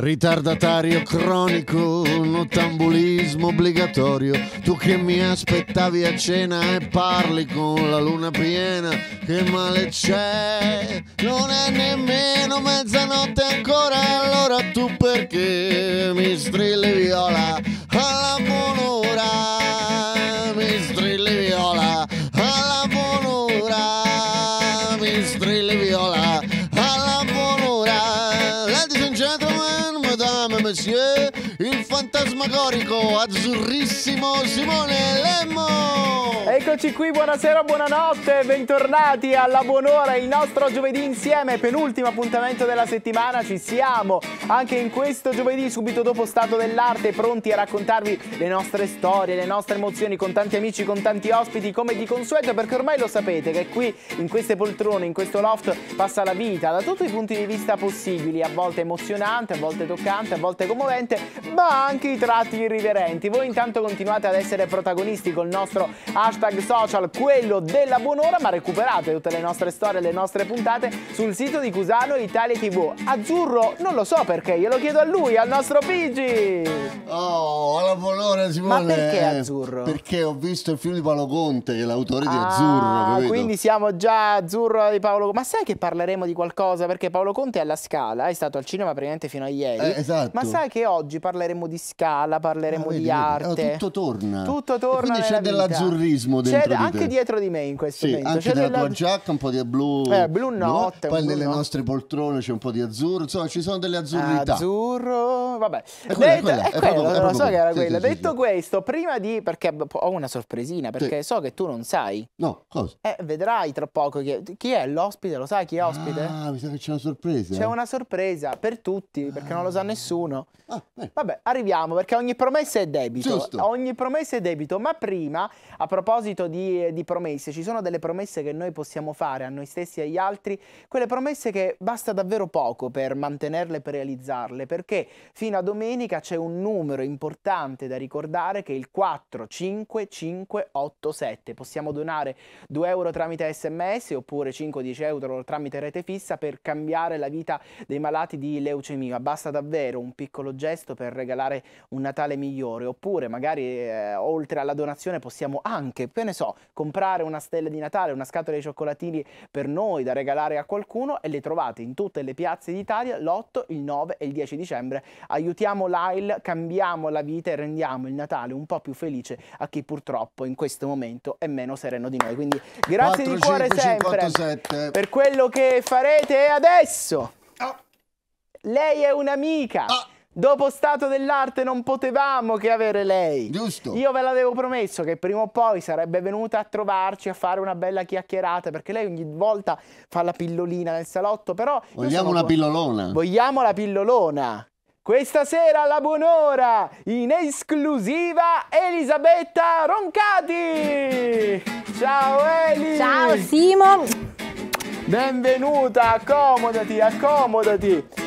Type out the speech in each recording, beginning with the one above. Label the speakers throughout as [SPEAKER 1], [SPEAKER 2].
[SPEAKER 1] Ritardatario cronico, nottambulismo obbligatorio, tu che mi aspettavi a cena e parli con la luna piena, che male c'è, non è nemmeno mezzanotte ancora, allora tu perché mi strilli viola alla mono azzurrissimo Simone Lei.
[SPEAKER 2] Eccoci qui, buonasera, buonanotte, bentornati alla buon'ora, il nostro giovedì insieme, penultimo appuntamento della settimana, ci siamo anche in questo giovedì, subito dopo Stato dell'Arte, pronti a raccontarvi le nostre storie, le nostre emozioni con tanti amici, con tanti ospiti, come di consueto, perché ormai lo sapete che qui in queste poltrone, in questo loft, passa la vita da tutti i punti di vista possibili, a volte emozionante, a volte toccante, a volte commovente, ma anche i tratti irriverenti. Voi intanto continuate ad essere protagonisti col nostro hashtag nostri social quello della buon'ora, ma recuperate tutte le nostre storie, le nostre puntate sul sito di Cusano Italia TV. Azzurro, non lo so perché, glielo chiedo a lui, al nostro Pigi. Oh, alla buon'ora Simone. Ma perché Azzurro?
[SPEAKER 1] Perché ho visto il film di Paolo Conte, che è l'autore di ah, Azzurro. Capito? Quindi
[SPEAKER 2] siamo già Azzurro di Paolo Conte. Ma sai che parleremo di qualcosa? Perché Paolo Conte è alla Scala, è stato al cinema praticamente fino a ieri. Eh, esatto. Ma sai che oggi parleremo di Scala, parleremo ah, vedi, di oh, arte. Allora, tutto
[SPEAKER 1] torna. Tutto
[SPEAKER 2] torna. E quindi c'è dell'azzurrismo
[SPEAKER 1] succede anche di dietro
[SPEAKER 2] di me in questo sì, momento. Anche c'è nella della... tua giacca
[SPEAKER 1] un po' di blu. Eh, blu notte. Poi blu nelle notte. nostre poltrone c'è un po' di azzurro. Insomma, ci sono delle azzurrità. Azzurro, vabbè. È quella, Detto, è quella, è quello, proprio, lo, lo so che era sì, quella. Sì, Detto
[SPEAKER 2] questo, prima di... perché ho una sorpresina, perché so che tu non sai.
[SPEAKER 1] No, cosa?
[SPEAKER 2] Eh, vedrai tra poco chi è, chi è l'ospite, lo sai chi è
[SPEAKER 1] ospite? Ah, mi sa che c'è una sorpresa. C'è una
[SPEAKER 2] sorpresa per tutti, perché non lo sa ah. nessuno. Ah, eh. vabbè, arriviamo, perché ogni promessa è debito. Giusto. Ogni promessa è debito, ma prima, a proposito proposito di, eh, di, promesse, ci sono delle promesse che noi possiamo fare a noi stessi e agli altri, quelle promesse che basta davvero poco per mantenerle, per realizzarle, perché fino a domenica c'è un numero importante da ricordare che è il 45587. Possiamo donare 2 euro tramite sms oppure 5-10 euro tramite rete fissa per cambiare la vita dei malati di leucemia. Basta davvero un piccolo gesto per regalare un Natale migliore oppure magari eh, oltre alla donazione possiamo anche Per ne so, comprare una stella di Natale, una scatola di cioccolatini per noi da regalare a qualcuno e le trovate in tutte le piazze d'Italia l'8, il 9 e il 10 dicembre. Aiutiamo l'AIL, cambiamo la vita e rendiamo il Natale un po' più felice a chi purtroppo in questo momento è meno sereno di noi. Quindi grazie 4, di cuore 5, sempre 57. per quello che farete adesso. Oh. Lei è un'amica. Oh. Dopo Stato dell'arte non potevamo che avere lei. Giusto. Io ve l'avevo promesso che prima o poi sarebbe venuta a trovarci a fare una bella chiacchierata perché lei ogni volta fa la pillolina nel salotto, però... Vogliamo una pillolona. Vogliamo la pillolona. Questa sera alla buon'ora, in esclusiva, Elisabetta Roncati. Ciao Eli.
[SPEAKER 3] Ciao Simo.
[SPEAKER 2] Benvenuta, accomodati, accomodati.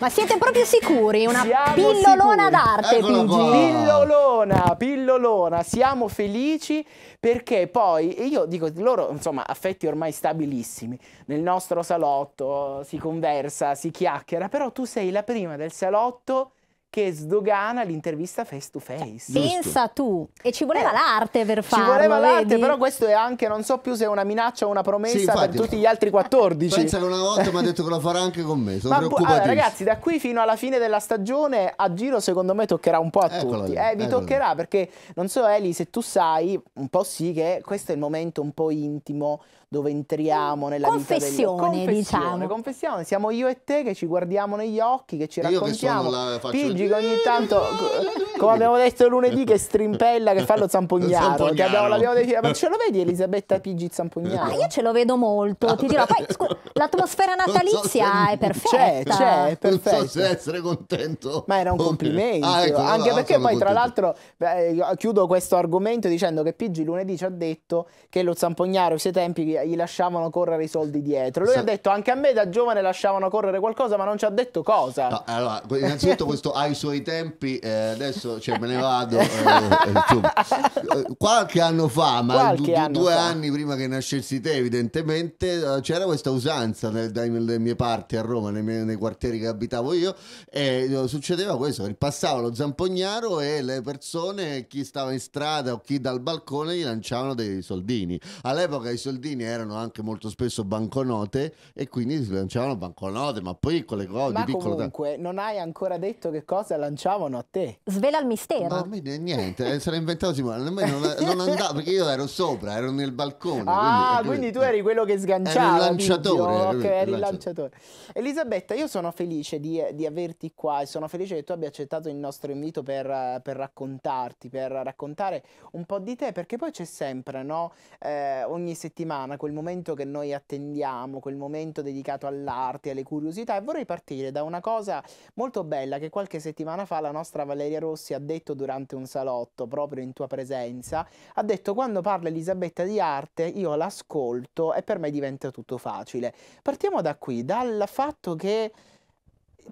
[SPEAKER 3] Ma siete proprio sicuri? Una siamo pillolona d'arte, PG.
[SPEAKER 2] Pillolona, pillolona. Siamo felici perché poi, io dico, loro, insomma, affetti ormai stabilissimi. Nel nostro salotto si conversa, si chiacchiera, però tu sei la prima del salotto che sdogana l'intervista face to cioè,
[SPEAKER 1] face. Pensa
[SPEAKER 2] tu, e ci voleva eh, l'arte per farlo. Ci voleva l'arte, però questo è anche, non so più se è una minaccia o una promessa sì, infatti, per tutti gli
[SPEAKER 1] altri 14. Pensa che una volta mi ha detto che lo farà anche con me, sono preoccupato. allora, ragazzi,
[SPEAKER 2] da qui fino alla fine della stagione a giro secondo me toccherà un po' a eccolo tutti. Lì, eh, vi toccherà lì. perché, non so Eli, se tu sai, un po' sì, che questo è il momento un po' intimo, dove entriamo nella confessione, vita degli... confessione, diciamo. confessione, siamo io e te che ci guardiamo negli occhi, che ci raccontiamo. Io che Piggi che ogni tanto eh, come abbiamo detto lunedì che strimpella che fa lo zampognaro, l'abbiamo definita, ma ce lo vedi Elisabetta Pigi
[SPEAKER 1] zampognaro? Ma ah, io
[SPEAKER 3] ce lo vedo molto, ti dirò, poi l'atmosfera natalizia so è perfetta. C'è, c'è,
[SPEAKER 1] perfetta. Non so se essere contento. Ma era un complimento, ah, ecco, anche perché poi contento. tra l'altro
[SPEAKER 2] chiudo questo argomento dicendo che Pigi lunedì ci ha detto che lo zampognaro ai suoi tempi gli lasciavano correre i soldi dietro. Lui Sa- ha detto anche a me da giovane lasciavano correre qualcosa, ma
[SPEAKER 1] non ci ha detto cosa. No, allora, innanzitutto questo ai suoi tempi, eh, adesso cioè, me ne vado. Eh, insomma, eh, Eh, qualche anno fa, ma du- anno due fa. anni prima che nascessi te, evidentemente, eh, c'era questa usanza nelle mie parti a Roma, nei, miei, nei quartieri che abitavo io, e eh, succedeva questo, che passava lo zampognaro e le persone, chi stava in strada o chi dal balcone, gli lanciavano dei soldini. All'epoca i soldini erano anche molto spesso banconote e quindi si lanciavano banconote, ma piccole cose. Ma comunque,
[SPEAKER 2] t- non hai ancora detto che cosa lanciavano a te. Svela il mistero. Ma a
[SPEAKER 1] me niente, se l'ha inventato Simone me non, non andava perché io ero sopra, ero nel balcone. Ah, quindi, quindi
[SPEAKER 2] tu eri quello che sganciava. Era il lanciatore. Ero ok, eri il lanciatore. Elisabetta, io sono felice di, di, averti qua e sono felice che tu abbia accettato il nostro invito per, per raccontarti, per raccontare un po' di te, perché poi c'è sempre, no? Eh, ogni settimana quel momento che noi attendiamo, quel momento dedicato all'arte, alle curiosità e vorrei partire da una cosa molto bella che qualche settimana fa la nostra Valeria Rossi ha detto durante un salotto, proprio in tua presenza scienza, ha detto quando parla Elisabetta di arte io l'ascolto e per me diventa tutto facile. Partiamo da qui, dal fatto che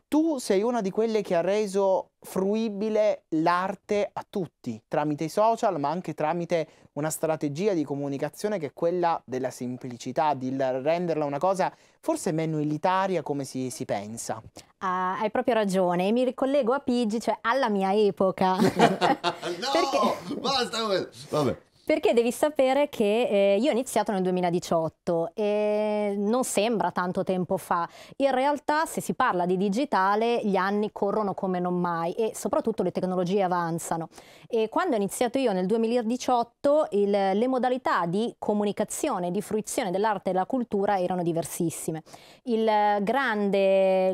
[SPEAKER 2] tu sei una di quelle che ha reso fruibile l'arte a tutti, tramite i social, ma anche tramite una strategia di comunicazione che è quella della semplicità, di renderla una cosa forse meno elitaria come si, si pensa.
[SPEAKER 3] Ah, hai proprio ragione, e mi ricollego a Pigi, cioè alla mia epoca. no,
[SPEAKER 1] Perché... basta! Vabbè.
[SPEAKER 3] Perché devi sapere che eh, io ho iniziato nel 2018 e non sembra tanto tempo fa. In realtà se si parla di digitale gli anni corrono come non mai e soprattutto le tecnologie avanzano. E quando ho iniziato io nel 2018 il, le modalità di comunicazione, di fruizione dell'arte e della cultura erano diversissime. Il eh, grande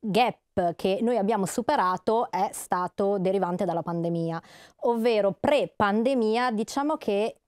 [SPEAKER 3] gap che noi abbiamo superato è stato derivante dalla pandemia, ovvero pre-pandemia diciamo che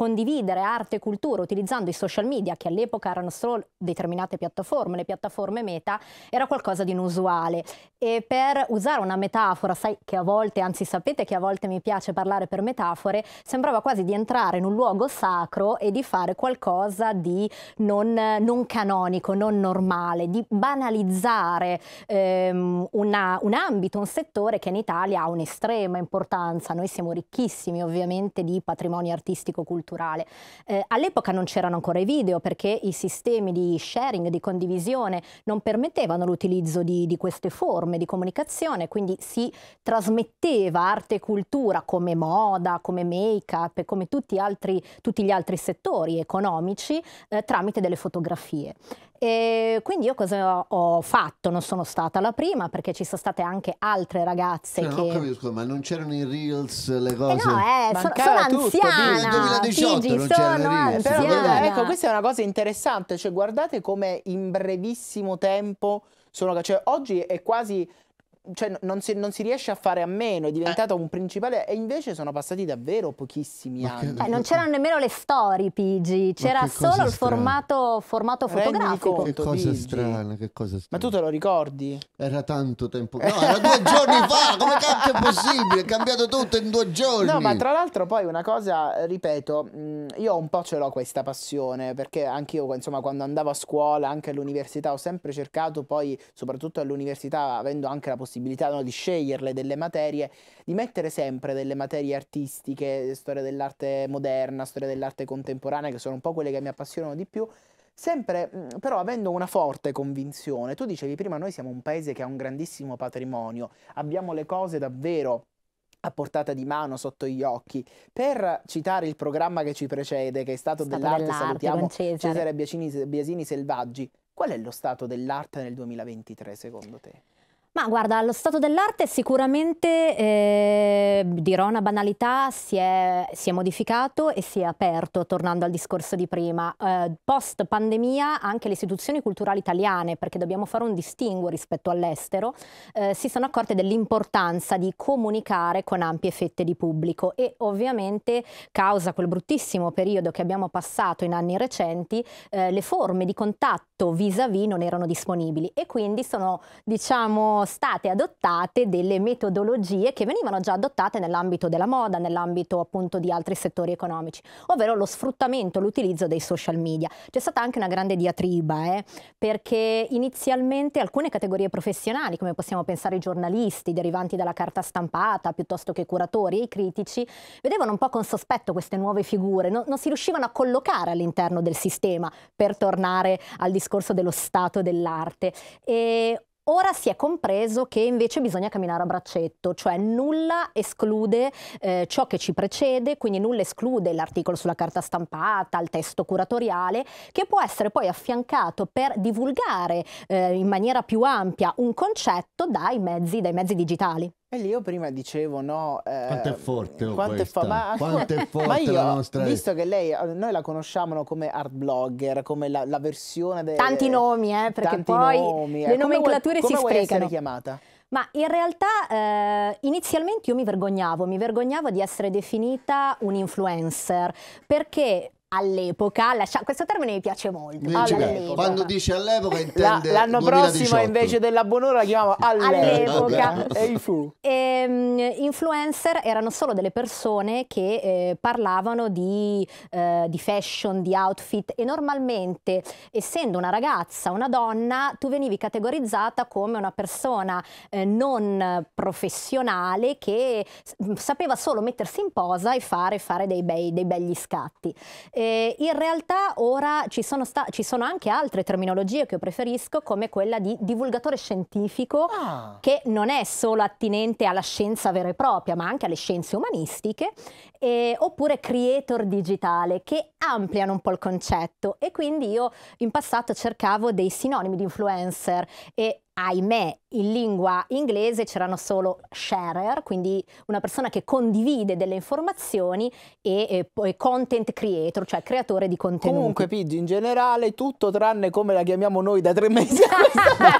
[SPEAKER 3] condividere arte e cultura utilizzando i social media, che all'epoca erano solo determinate piattaforme, le piattaforme meta, era qualcosa di inusuale. E per usare una metafora, sai che a volte, anzi sapete che a volte mi piace parlare per metafore, sembrava quasi di entrare in un luogo sacro e di fare qualcosa di non, non canonico, non normale, di banalizzare ehm, una, un ambito, un settore che in Italia ha un'estrema importanza. Noi siamo ricchissimi ovviamente di patrimonio artistico-culturale culturale. Eh, all'epoca non c'erano ancora i video perché i sistemi di sharing, di condivisione non permettevano l'utilizzo di, di queste forme di comunicazione, quindi si trasmetteva arte e cultura come moda, come make-up e come tutti, altri, tutti, gli altri settori economici eh, tramite delle fotografie. E quindi io cosa ho fatto? Non sono stata la prima perché ci sono state anche altre ragazze eh, no, che...
[SPEAKER 1] Capisco, ma non c'erano i reels, le eh cose... Eh no, eh, so,
[SPEAKER 3] sono anziana! Nel 2018 Gigi, non c'erano reels. Però, guarda, ecco, questa
[SPEAKER 2] è una cosa interessante, cioè guardate come in brevissimo tempo sono... Cioè oggi è quasi cioè, non, si, non, si, riesce a fare a meno, è diventato eh. un principale e invece sono passati davvero pochissimi anni. Eh,
[SPEAKER 3] non c'erano nemmeno le storie Pigi, c'era solo il formato, formato fotografico. Conto,
[SPEAKER 1] che cosa, strana, che cosa strana, Ma tu te lo ricordi? Era tanto tempo fa, no, era due giorni fa,
[SPEAKER 2] come cazzo è possibile? È cambiato tutto in due giorni. No, ma tra l'altro poi una cosa, ripeto, mm, io un po' ce l'ho questa passione, perché anche io, insomma, quando andavo a scuola, anche all'università, ho sempre cercato poi, soprattutto all'università, avendo anche la possibilità possibilità no, di sceglierle delle materie, di mettere sempre delle materie artistiche, storia dell'arte moderna, storia dell'arte contemporanea, che sono un po' quelle che mi appassionano di più, sempre mm, però avendo una forte convinzione. Tu dicevi prima, noi siamo un paese che ha un grandissimo patrimonio, abbiamo le cose davvero a portata di mano sotto gli occhi. Per citare il programma che ci precede, che è stato, stato dell'arte, dell'arte, salutiamo Cesare, Cesare Biasini, Biasini Selvaggi, qual è lo stato dell'arte nel 2023 secondo te?
[SPEAKER 3] Ma guarda, lo stato dell'arte sicuramente, eh, dirò una banalità, si è, si è, modificato e si è aperto, tornando al discorso di prima. Eh, post pandemia anche le istituzioni culturali italiane, perché dobbiamo fare un distinguo rispetto all'estero, eh, si sono accorte dell'importanza di comunicare con ampie fette di pubblico e ovviamente, causa quel bruttissimo periodo che abbiamo passato in anni recenti, eh, le forme di contatto vis à -vis non erano disponibili e quindi sono, diciamo, state adottate delle metodologie che venivano già adottate nell'ambito della moda, nell'ambito appunto di altri settori economici, ovvero lo sfruttamento, l'utilizzo dei social media. C'è stata anche una grande diatriba, eh, perché inizialmente alcune categorie professionali, come possiamo pensare i giornalisti derivanti dalla carta stampata, piuttosto che i curatori e i critici, vedevano un po' con sospetto queste nuove figure, non, non si riuscivano a collocare all'interno del sistema per tornare al discorso dello stato dell'arte. E Ora si è compreso che invece bisogna camminare a braccetto, cioè nulla esclude eh, ciò che ci precede, quindi nulla esclude l'articolo sulla carta stampata, il testo curatoriale, che può essere poi affiancato per divulgare eh, in maniera più ampia un concetto dai mezzi, dai mezzi digitali. E lì io prima
[SPEAKER 2] dicevo, no... Eh, quanto è
[SPEAKER 1] forte oh, quanto, è fa- ma,
[SPEAKER 2] quanto è forte ma io, la nostra... Visto
[SPEAKER 3] che lei, eh, noi la conosciamo come
[SPEAKER 2] art blogger, come la, la versione... De, tanti nomi, eh, perché poi nomi, eh, le eh. nomenclature come, si come sprecano. Come essere
[SPEAKER 3] chiamata? Ma in realtà eh, inizialmente io mi vergognavo, mi vergognavo di essere definita un influencer perché all'epoca, lascia... questo termine mi piace molto. All'epoca. Quando
[SPEAKER 1] dice all'epoca intende L'anno 2018. prossimo invece
[SPEAKER 3] della
[SPEAKER 2] buonora la chiamiamo all'epoca. all'epoca.
[SPEAKER 3] e ehm, influencer erano solo delle persone che eh, parlavano di, eh, di, fashion, di outfit e normalmente essendo una ragazza, una donna, tu venivi categorizzata come una persona eh, non professionale che mm, sapeva solo mettersi in posa e fare, fare dei, bei, dei begli scatti. Eh, in realtà ora ci sono, ci sono, anche altre terminologie che io preferisco, come quella di divulgatore scientifico, ah. che non è solo attinente alla scienza vera e propria, ma anche alle scienze umanistiche, eh, oppure creator digitale, che ampliano un po' il concetto. E quindi io in passato cercavo dei sinonimi di influencer e ahimè, in lingua inglese c'erano solo sharer, quindi una persona che condivide delle informazioni e, e poi content creator, cioè creatore di contenuti. Comunque, Pidge, in generale tutto tranne come la chiamiamo noi da tre mesi cioè,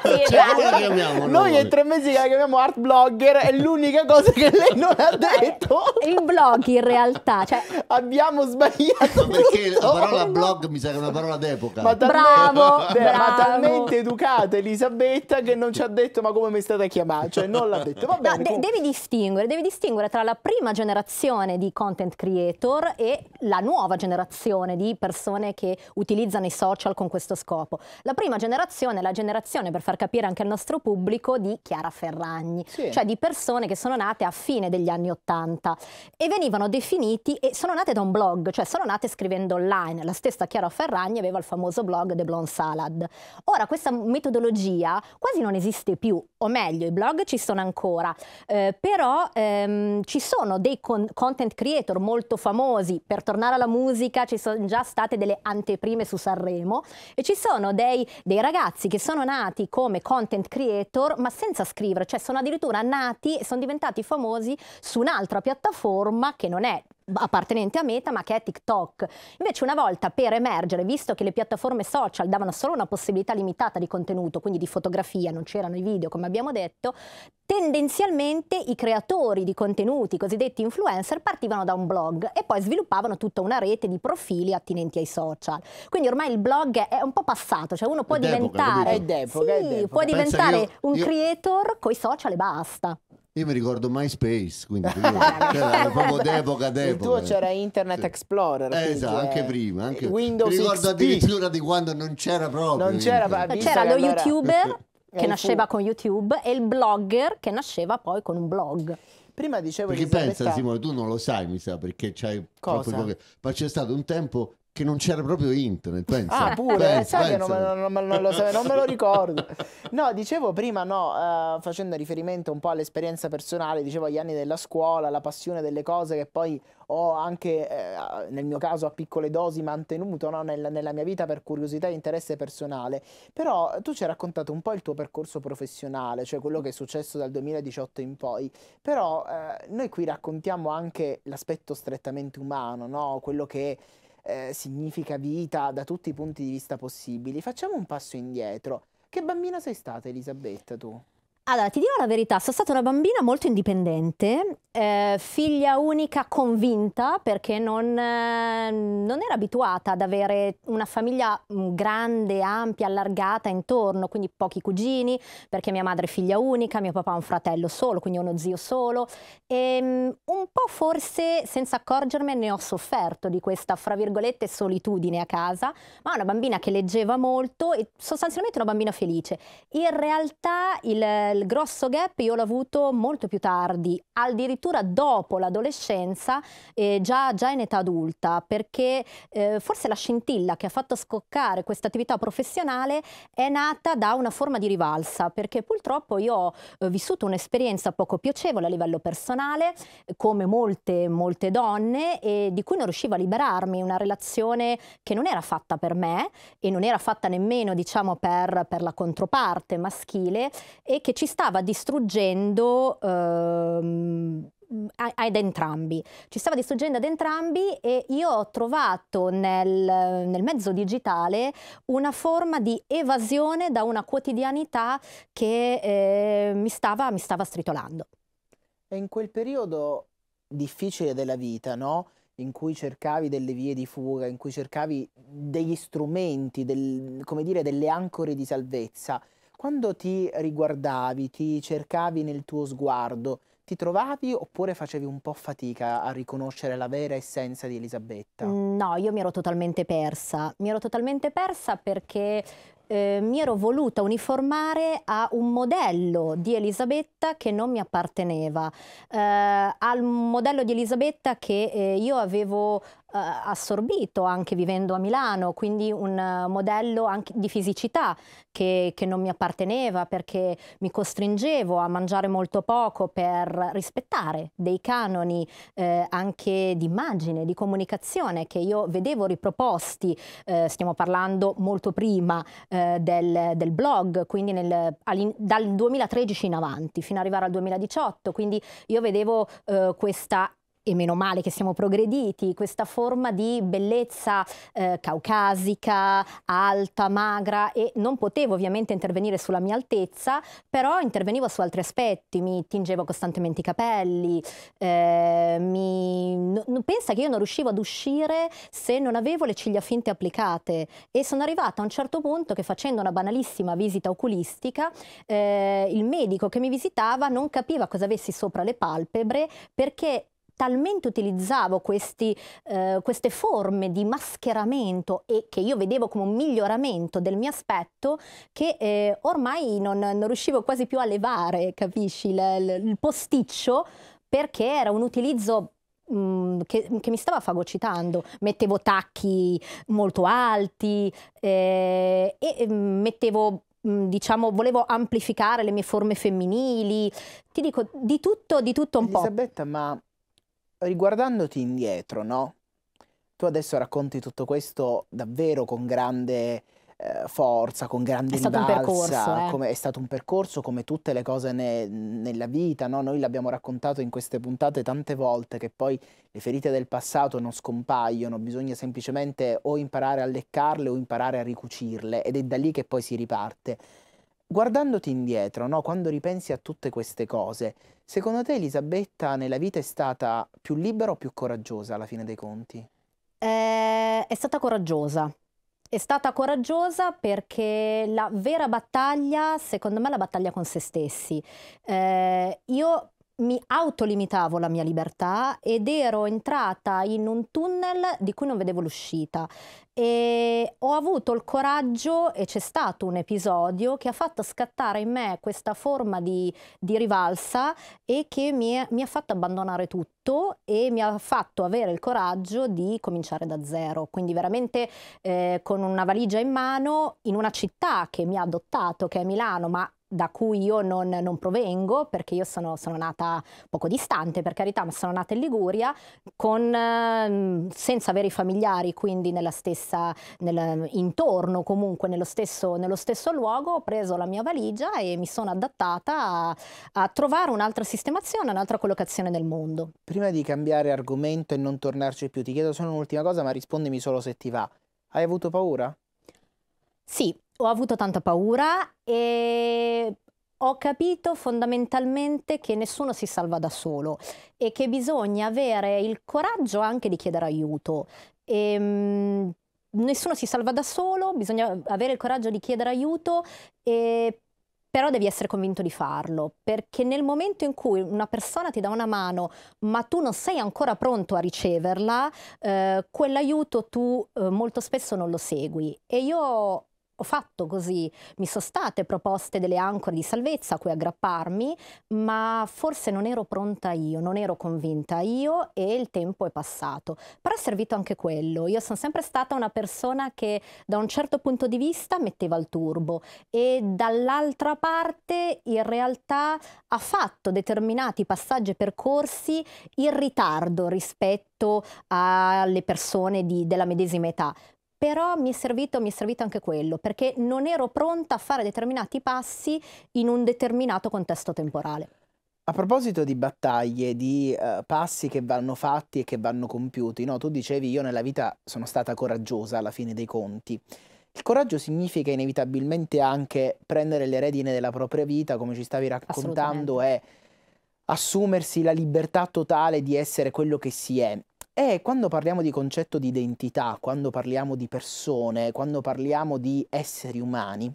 [SPEAKER 3] sì, cioè,
[SPEAKER 2] chiamiamo, Noi è tre mesi che la chiamiamo art blogger, è l'unica cosa che lei non ha detto.
[SPEAKER 3] Il blog in realtà, cioè... Abbiamo sbagliato ecco Perché tutto. la parola blog
[SPEAKER 2] mi sa che è una parola d'epoca. Ma bravo, bravo. Ma talmente educata Elisabetta che che non ci ha detto ma come mi state a chiamare, cioè non l'ha detto. Va bene, no, de devi,
[SPEAKER 3] distinguere, devi distinguere tra la prima generazione di content creator e la nuova generazione di persone che utilizzano i social con questo scopo. La prima generazione è la generazione, per far capire anche al nostro pubblico, di Chiara Ferragni, sì. cioè di persone che sono nate a fine degli anni Ottanta e venivano definiti e sono nate da un blog, cioè sono nate scrivendo online. La stessa Chiara Ferragni aveva il famoso blog The Blonde Salad. Ora questa metodologia quasi quasi non esiste più, o meglio, i blog ci sono ancora, eh, però ehm, ci sono dei con content creator molto famosi, per tornare alla musica ci sono già state delle anteprime su Sanremo e ci sono dei, dei ragazzi che sono nati come content creator ma senza scrivere, cioè sono addirittura nati e sono diventati famosi su un'altra piattaforma che non è appartenente a Meta ma che è TikTok. Invece una volta per emergere, visto che le piattaforme social davano solo una possibilità limitata di contenuto, quindi di fotografia, non c'erano i video come abbiamo detto, tendenzialmente i creatori di contenuti, i cosiddetti influencer, partivano da un blog e poi sviluppavano tutta una rete di profili attinenti ai social. Quindi ormai il blog è un po' passato, cioè uno può diventare, sì, può diventare un creator con i social e basta.
[SPEAKER 1] Io mi ricordo MySpace, quindi cioè, era proprio d'epoca, d'epoca. Il tuo c'era
[SPEAKER 3] Internet Explorer.
[SPEAKER 1] Eh, esatto, anche eh, prima. Anche... Windows mi ricordo XP. addirittura di quando non c'era proprio. Non c'era, eh, c'era lo allora... YouTuber che nasceva con
[SPEAKER 3] YouTube e il blogger che nasceva poi con un blog. Prima dicevo perché pensa Simone
[SPEAKER 1] tu non lo sai mi sa perché c'hai Cosa? Poche... ma c'è stato un tempo che non c'era proprio internet. Pensa. Ah, pure, pensa, eh, pensa. Non, non, non, lo non me lo ricordo.
[SPEAKER 2] No, dicevo prima, no, uh, facendo riferimento un po' all'esperienza personale, dicevo agli anni della scuola, la passione delle cose che poi ho anche, eh, nel mio caso, a piccole dosi mantenuto no, nel, nella mia vita per curiosità e interesse personale. Però tu ci hai raccontato un po' il tuo percorso professionale, cioè quello che è successo dal 2018 in poi. Però eh, noi qui raccontiamo anche l'aspetto strettamente umano, no? quello che eh, significa vita da tutti i punti di vista possibili, facciamo un passo indietro. Che bambina sei stata Elisabetta
[SPEAKER 3] tu? Allora, ti dirò la verità, sono stata una bambina molto indipendente, eh, figlia unica convinta perché non, eh, non era abituata ad avere una famiglia mm, grande, ampia, allargata intorno, quindi pochi cugini, perché mia madre è figlia unica, mio papà ha un fratello solo, quindi uno zio solo. E, ehm, un po' forse senza accorgermene ne ho sofferto di questa, fra virgolette, solitudine a casa, ma una bambina che leggeva molto e sostanzialmente una bambina felice. In realtà il il grosso gap io l'ho avuto molto più tardi, addirittura dopo l'adolescenza, eh, già, già, in età adulta, perché eh, forse la scintilla che ha fatto scoccare questa attività professionale è nata da una forma di rivalsa, perché purtroppo io ho eh, vissuto un'esperienza poco piacevole a livello personale, come molte, molte donne, e di cui non riuscivo a liberarmi, una relazione che non era fatta per me e non era fatta nemmeno diciamo, per, per la controparte maschile e che ci ci stava distruggendo ehm, ad entrambi, ci stava distruggendo ad entrambi e io ho trovato nel, nel, mezzo digitale una forma di evasione da una quotidianità che eh, mi, stava, mi stava stritolando.
[SPEAKER 2] E in quel periodo difficile della vita, no? in cui cercavi delle vie di fuga, in cui cercavi degli strumenti, del, come dire, delle ancore di salvezza, quando ti riguardavi, ti cercavi nel tuo sguardo, ti trovavi oppure facevi un po' fatica a riconoscere la vera essenza di Elisabetta?
[SPEAKER 3] Mm, no, io mi ero totalmente persa. Mi ero totalmente persa perché eh, mi ero voluta uniformare a un modello di Elisabetta che non mi apparteneva, eh, al modello di Elisabetta che eh, io avevo eh, assorbito anche vivendo a Milano, quindi un modello anche di fisicità che, che, non mi apparteneva perché mi costringevo a mangiare molto poco per rispettare dei canoni eh, anche di immagine, di comunicazione che io vedevo riproposti, eh, stiamo parlando molto prima eh, del, del, blog, quindi nel, dal 2013 in avanti fino ad arrivare al 2018, quindi io vedevo eh, questa e meno male che siamo progrediti, questa forma di bellezza eh, caucasica, alta, magra e non potevo ovviamente intervenire sulla mia altezza, però intervenivo su altri aspetti, mi tingevo costantemente i capelli, eh, mi... no, pensa che io non riuscivo ad uscire se non avevo le ciglia finte applicate e sono arrivata a un certo punto che facendo una banalissima visita oculistica, eh, il medico che mi visitava non capiva cosa avessi sopra le palpebre perché talmente utilizzavo questi, eh, queste forme di mascheramento e che io vedevo come un miglioramento del mio aspetto che eh, ormai non, non, riuscivo quasi più a levare, capisci, il, il posticcio perché era un utilizzo mm, che, che, mi stava fagocitando. Mettevo tacchi molto alti eh, e mm, mettevo mm, diciamo volevo amplificare le mie forme femminili ti dico di tutto di tutto un Elisabetta, po' Elisabetta ma
[SPEAKER 2] riguardandoti indietro, no? Tu adesso racconti tutto questo davvero con grande eh, forza, con grande è imbalza, percorso, eh. come, è stato un percorso come tutte le cose ne, nella vita, no? noi l'abbiamo raccontato in queste puntate tante volte che poi le ferite del passato non scompaiono, bisogna semplicemente o imparare a leccarle o imparare a ricucirle ed è da lì che poi si riparte guardandoti indietro, no? quando ripensi a tutte queste cose, secondo te Elisabetta nella vita è stata più libera o più coraggiosa alla fine dei conti?
[SPEAKER 3] Eh, è stata coraggiosa. È stata coraggiosa perché la vera battaglia, secondo me, è la battaglia con se stessi. Eh, io mi autolimitavo la mia libertà ed ero entrata in un tunnel di cui non vedevo l'uscita e ho avuto il coraggio e c'è stato un episodio che ha fatto scattare in me questa forma di, di rivalsa e che mi, è, mi ha fatto abbandonare tutto e mi ha fatto avere il coraggio di cominciare da zero, quindi veramente eh, con una valigia in mano in una città che mi ha adottato, che è Milano, ma da cui io non, non provengo, perché io sono, sono, nata poco distante, per carità, ma sono nata in Liguria, con, ehm, senza avere i familiari, quindi nella stessa, nel, intorno comunque, nello stesso, nello stesso, luogo, ho preso la mia valigia e mi sono adattata a, a trovare un'altra sistemazione, un'altra collocazione nel mondo.
[SPEAKER 2] Prima di cambiare argomento e non tornarci più, ti chiedo solo un'ultima cosa, ma rispondimi solo se ti va. Hai avuto paura?
[SPEAKER 3] Sì, ho avuto tanta paura e ho capito fondamentalmente che nessuno si salva da solo e che bisogna avere il coraggio anche di chiedere aiuto. E, ehm, nessuno si salva da solo, bisogna avere il coraggio di chiedere aiuto, e, però devi essere convinto di farlo, perché nel momento in cui una persona ti dà una mano ma tu non sei ancora pronto a riceverla, eh, quell'aiuto tu eh, molto spesso non lo segui. E io ho fatto così, mi sono state proposte delle ancore di salvezza a cui aggrapparmi, ma forse non ero pronta io, non ero convinta io e il tempo è passato. Però è servito anche quello. Io sono sempre stata una persona che da un certo punto di vista metteva il turbo e dall'altra parte in realtà ha fatto determinati passaggi e percorsi in ritardo rispetto alle persone di, della medesima età però mi è, servito, mi è servito anche quello, perché non ero pronta a fare determinati passi in un determinato contesto temporale.
[SPEAKER 2] A proposito di battaglie, di uh, passi che vanno fatti e che vanno compiuti, no? tu dicevi io nella vita sono stata coraggiosa alla fine dei conti. Il coraggio significa inevitabilmente anche prendere le redine della propria vita, come ci stavi raccontando, e assumersi la libertà totale di essere quello che si è. E eh, quando parliamo di concetto di identità, quando parliamo di persone, quando parliamo di esseri umani,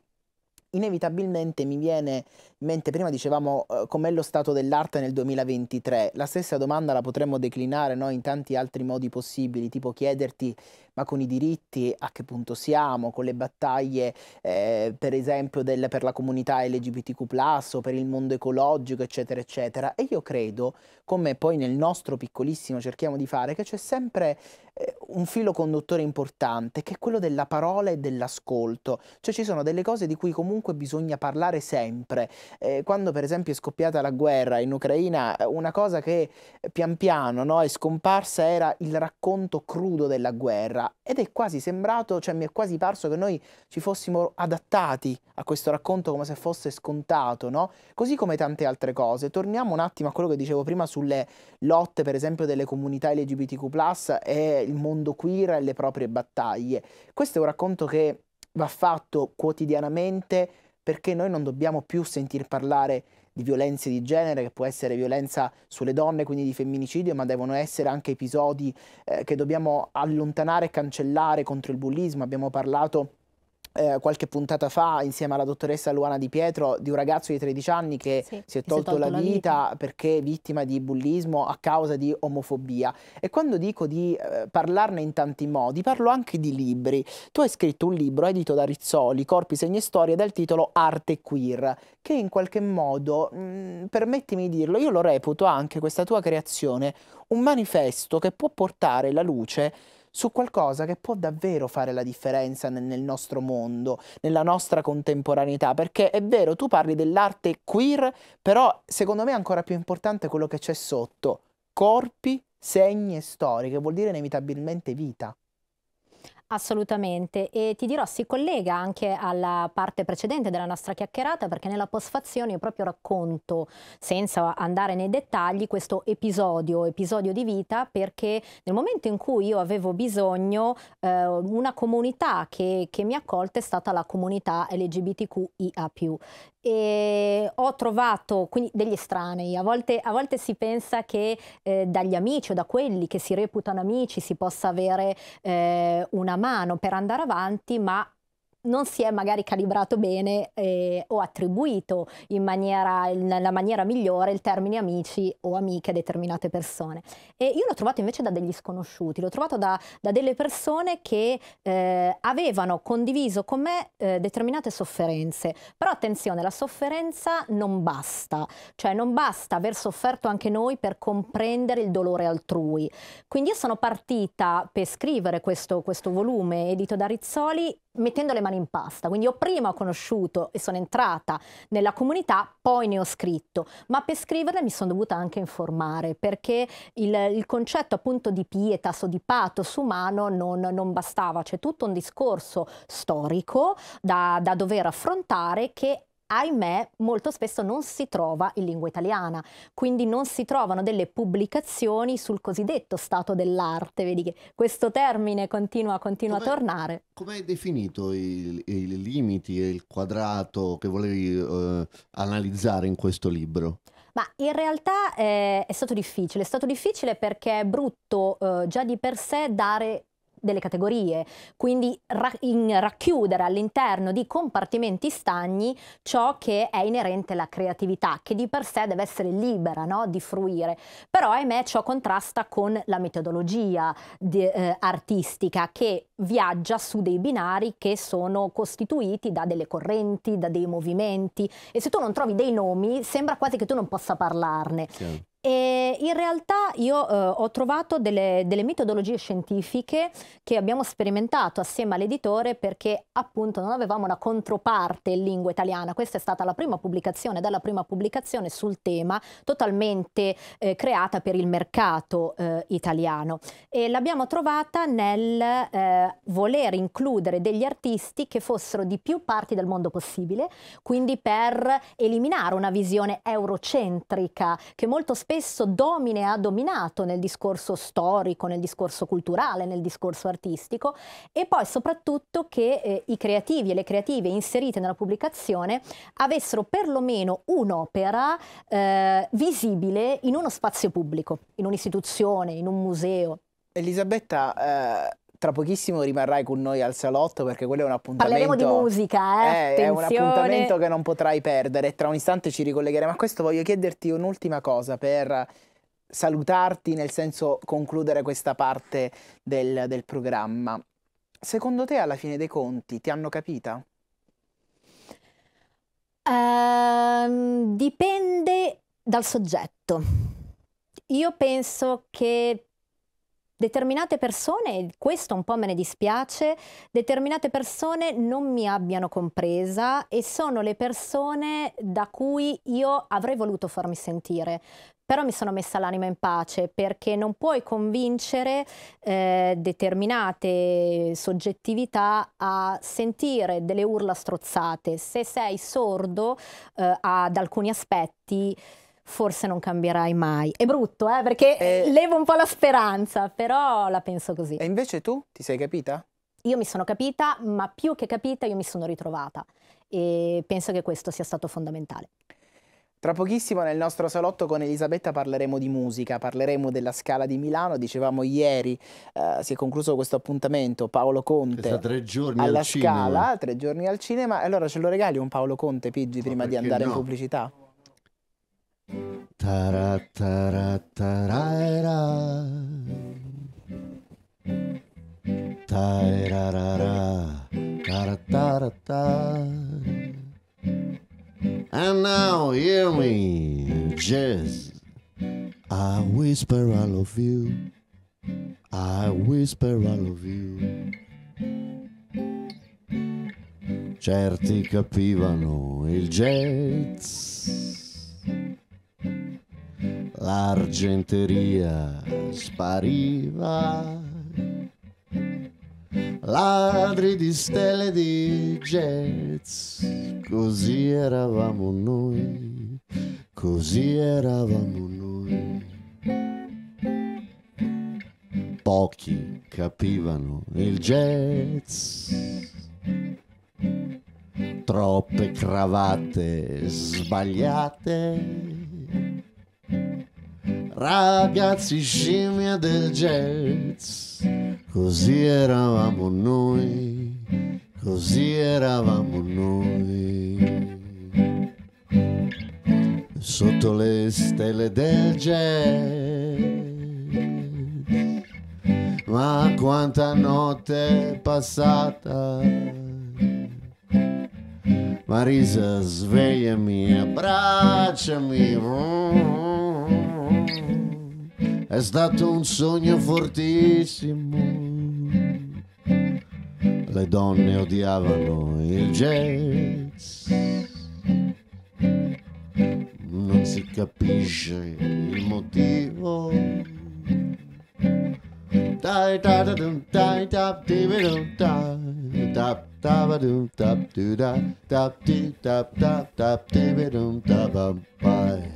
[SPEAKER 2] inevitabilmente mi viene mentre prima dicevamo eh, com'è lo stato dell'arte nel 2023, la stessa domanda la potremmo declinare no, in tanti altri modi possibili, tipo chiederti ma con i diritti a che punto siamo, con le battaglie eh, per esempio del, per la comunità LGBTQ ⁇ o per il mondo ecologico, eccetera, eccetera. E io credo, come poi nel nostro piccolissimo cerchiamo di fare, che c'è sempre eh, un filo conduttore importante, che è quello della parola e dell'ascolto. Cioè ci sono delle cose di cui comunque bisogna parlare sempre, eh, quando per esempio è scoppiata la guerra in Ucraina, eh, una cosa che eh, pian piano no, è scomparsa era il racconto crudo della guerra ed è quasi sembrato, cioè mi è quasi parso che noi ci fossimo adattati a questo racconto come se fosse scontato, no? così come tante altre cose. Torniamo un attimo a quello che dicevo prima sulle lotte per esempio delle comunità LGBTQ e il mondo queer e le proprie battaglie. Questo è un racconto che va fatto quotidianamente perché noi non dobbiamo più sentir parlare di violenze di genere, che può essere violenza sulle donne, quindi di femminicidio, ma devono essere anche episodi eh, che dobbiamo allontanare e cancellare contro il bullismo. Abbiamo parlato eh, qualche puntata fa insieme alla dottoressa Luana Di Pietro di un ragazzo di 13 anni che sì, si, è tolto, tolto la, la vita, perché è vittima di bullismo a causa di omofobia. E quando dico di eh, parlarne in tanti modi, parlo anche di libri. Tu hai scritto un libro edito da Rizzoli, Corpi, Segni e Storie, dal titolo Arte Queer, che in qualche modo, mh, mm, permettimi di dirlo, io lo reputo anche questa tua creazione, un manifesto che può portare la luce su qualcosa che può davvero fare la differenza nel, nostro mondo, nella nostra contemporaneità, perché è vero, tu parli dell'arte queer, però secondo me è ancora più importante quello che c'è sotto, corpi, segni e storie, che vuol dire inevitabilmente vita.
[SPEAKER 3] Assolutamente e ti dirò si collega anche alla parte precedente della nostra chiacchierata perché nella postfazione io proprio racconto senza andare nei dettagli questo episodio, episodio di vita perché nel momento in cui io avevo bisogno eh, una comunità che, che mi ha accolto è stata la comunità LGBTQIA+. E ho trovato quindi degli estranei, a volte, a volte si pensa che eh, dagli amici o da quelli che si reputano amici si possa avere eh, una mano per andare avanti, ma non si è magari calibrato bene eh, o attribuito in maniera, nella maniera migliore il termine amici o amiche a determinate persone. E io l'ho trovato invece da degli sconosciuti, l'ho trovato da, da, delle persone che eh, avevano condiviso con me eh, determinate sofferenze. Però attenzione, la sofferenza non basta, cioè non basta aver sofferto anche noi per comprendere il dolore altrui. Quindi io sono partita per scrivere questo, questo volume edito da Rizzoli mettendo le mani mano in pasta. Quindi io prima ho conosciuto e sono entrata nella comunità, poi ne ho scritto, ma per scriverle mi sono dovuta anche informare perché il, il concetto appunto di pietas o di pathos umano non, non bastava, c'è tutto un discorso storico da, da dover affrontare che ahimè, molto spesso non si trova in lingua italiana, quindi non si trovano delle pubblicazioni sul cosiddetto stato dell'arte. Vedi che questo termine continua, continua a tornare.
[SPEAKER 1] Come hai definito i, i, limiti e il quadrato che volevi eh, analizzare in questo libro?
[SPEAKER 3] Ma in realtà eh, è stato difficile, è stato difficile perché è brutto eh, già di per sé dare delle categorie, quindi ra racchiudere all'interno di compartimenti stagni ciò che è inerente alla creatività, che di per sé deve essere libera no? di fruire. Però ahimè ciò contrasta con la metodologia di, eh, artistica che viaggia su dei binari che sono costituiti da delle correnti, da dei movimenti e se tu non trovi dei nomi sembra quasi che tu non possa parlarne. Sì. E in realtà io eh, ho trovato delle, delle, metodologie scientifiche che abbiamo sperimentato assieme all'editore perché appunto non avevamo una controparte in lingua italiana. Questa è stata la prima pubblicazione, dalla prima pubblicazione sul tema, totalmente eh, creata per il mercato eh, italiano. E l'abbiamo trovata nel eh, voler includere degli artisti che fossero di più parti del mondo possibile, quindi per eliminare una visione eurocentrica che molto spesso spesso domina e ha dominato nel discorso storico, nel discorso culturale, nel discorso artistico e poi soprattutto che eh, i creativi e le creative inserite nella pubblicazione avessero perlomeno un'opera eh, visibile in uno spazio pubblico, in un'istituzione, in un museo.
[SPEAKER 2] Elisabetta, eh, tra pochissimo rimarrai con noi al salotto perché quello è un appuntamento. Parleremo di
[SPEAKER 3] musica, eh? È, eh, è un appuntamento
[SPEAKER 2] che non potrai perdere. Tra un istante ci ricollegheremo a questo. Voglio chiederti un'ultima cosa per salutarti, nel senso concludere questa parte del, del programma. Secondo te, alla fine dei conti, ti hanno capita?
[SPEAKER 3] Uh, dipende dal soggetto. Io penso che determinate persone, e questo un po' me ne dispiace, determinate persone non mi abbiano compresa e sono le persone da cui io avrei voluto farmi sentire. Però mi sono messa l'anima in pace perché non puoi convincere eh, determinate soggettività a sentire delle urla strozzate. Se sei sordo eh, ad alcuni aspetti, forse non cambierai mai. È brutto, eh, perché e... Eh. levo un po' la speranza, però la penso così. E invece tu ti sei capita? Io mi sono capita, ma più che capita io mi sono ritrovata e penso che questo sia stato fondamentale.
[SPEAKER 2] Tra pochissimo nel nostro salotto con Elisabetta parleremo di musica, parleremo della Scala di Milano, dicevamo ieri eh, si è concluso questo appuntamento Paolo Conte da tre giorni alla al Scala, cinema. tre giorni al cinema, allora ce lo regali un Paolo Conte Piggi prima di andare no? in pubblicità?
[SPEAKER 1] Tarataratarara. Tararara. Taratarata. And now hear me, just I whisper I love you. I whisper I love you. Certi capivano il jazz l'argenteria spariva. Ladri di stelle di jazz, così eravamo noi, così eravamo noi. Pochi capivano il jazz troppe cravatte sbagliate Ragazzi scimmie del jazz, così eravamo noi, così eravamo noi. Sotto le stelle del jazz, ma quanta notte passata Marisa svegliami, abbracciami. È stato un sogno fortissimo. Le donne odiavano il jazz. Non si capisce il motivo. da da da dum da da dee dum da da da ba dum da do da da dee da da da dee dum da bum bye.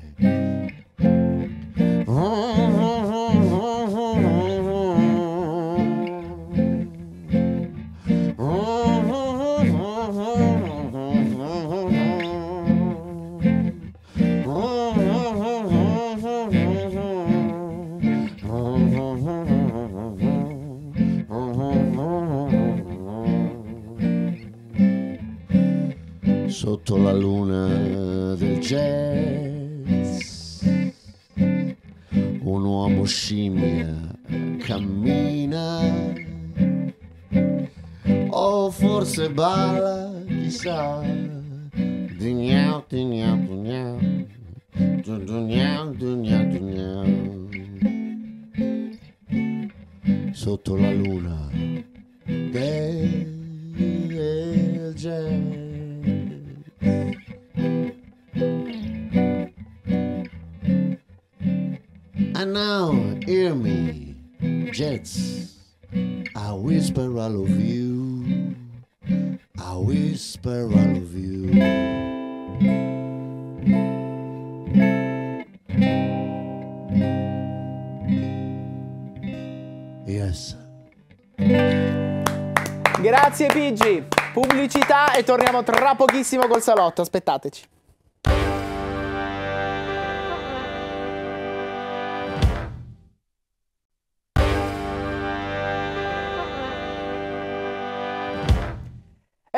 [SPEAKER 1] sotto la mm. luna eh. del jazz. Un uomo scimmia cammina o forse balla, chissà. Dignao, dignao, dignao, dignao, dignao, dignao. Sotto la luna del jazz. And now, hear me, jets. I whisper all of you.
[SPEAKER 3] I whisper all of you.
[SPEAKER 2] Grazie Pigi. Pubblicità e torniamo tra pochissimo col salotto, aspettateci.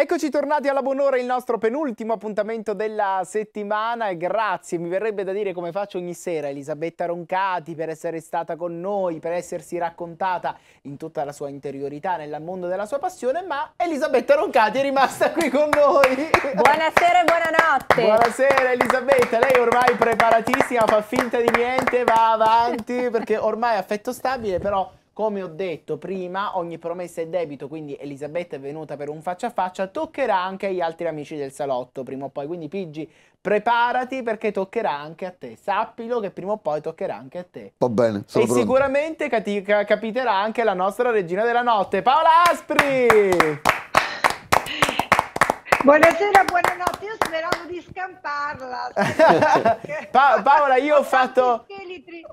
[SPEAKER 2] Eccoci tornati alla buon'ora, il nostro penultimo appuntamento della settimana e grazie, mi verrebbe da dire come faccio ogni sera Elisabetta Roncati per essere stata con noi, per essersi raccontata in tutta la sua interiorità nel mondo della sua passione, ma Elisabetta Roncati è rimasta qui con noi. Buonasera
[SPEAKER 3] e buonanotte.
[SPEAKER 2] Buonasera Elisabetta, lei ormai preparatissima, fa finta di niente, va avanti perché ormai è affetto stabile, però come ho detto prima, ogni promessa è debito, quindi Elisabetta è venuta per un faccia a faccia, toccherà anche agli altri amici del salotto prima o poi. Quindi Piggi, preparati perché toccherà anche a te. Sappilo che prima o poi toccherà anche a te.
[SPEAKER 1] Va bene, sono E pronto.
[SPEAKER 2] sicuramente capiterà anche la nostra regina della notte, Paola Aspri! Buonasera,
[SPEAKER 4] buonanotte. Io speravo di scamparla.
[SPEAKER 2] pa- Paola, io ho, fatto,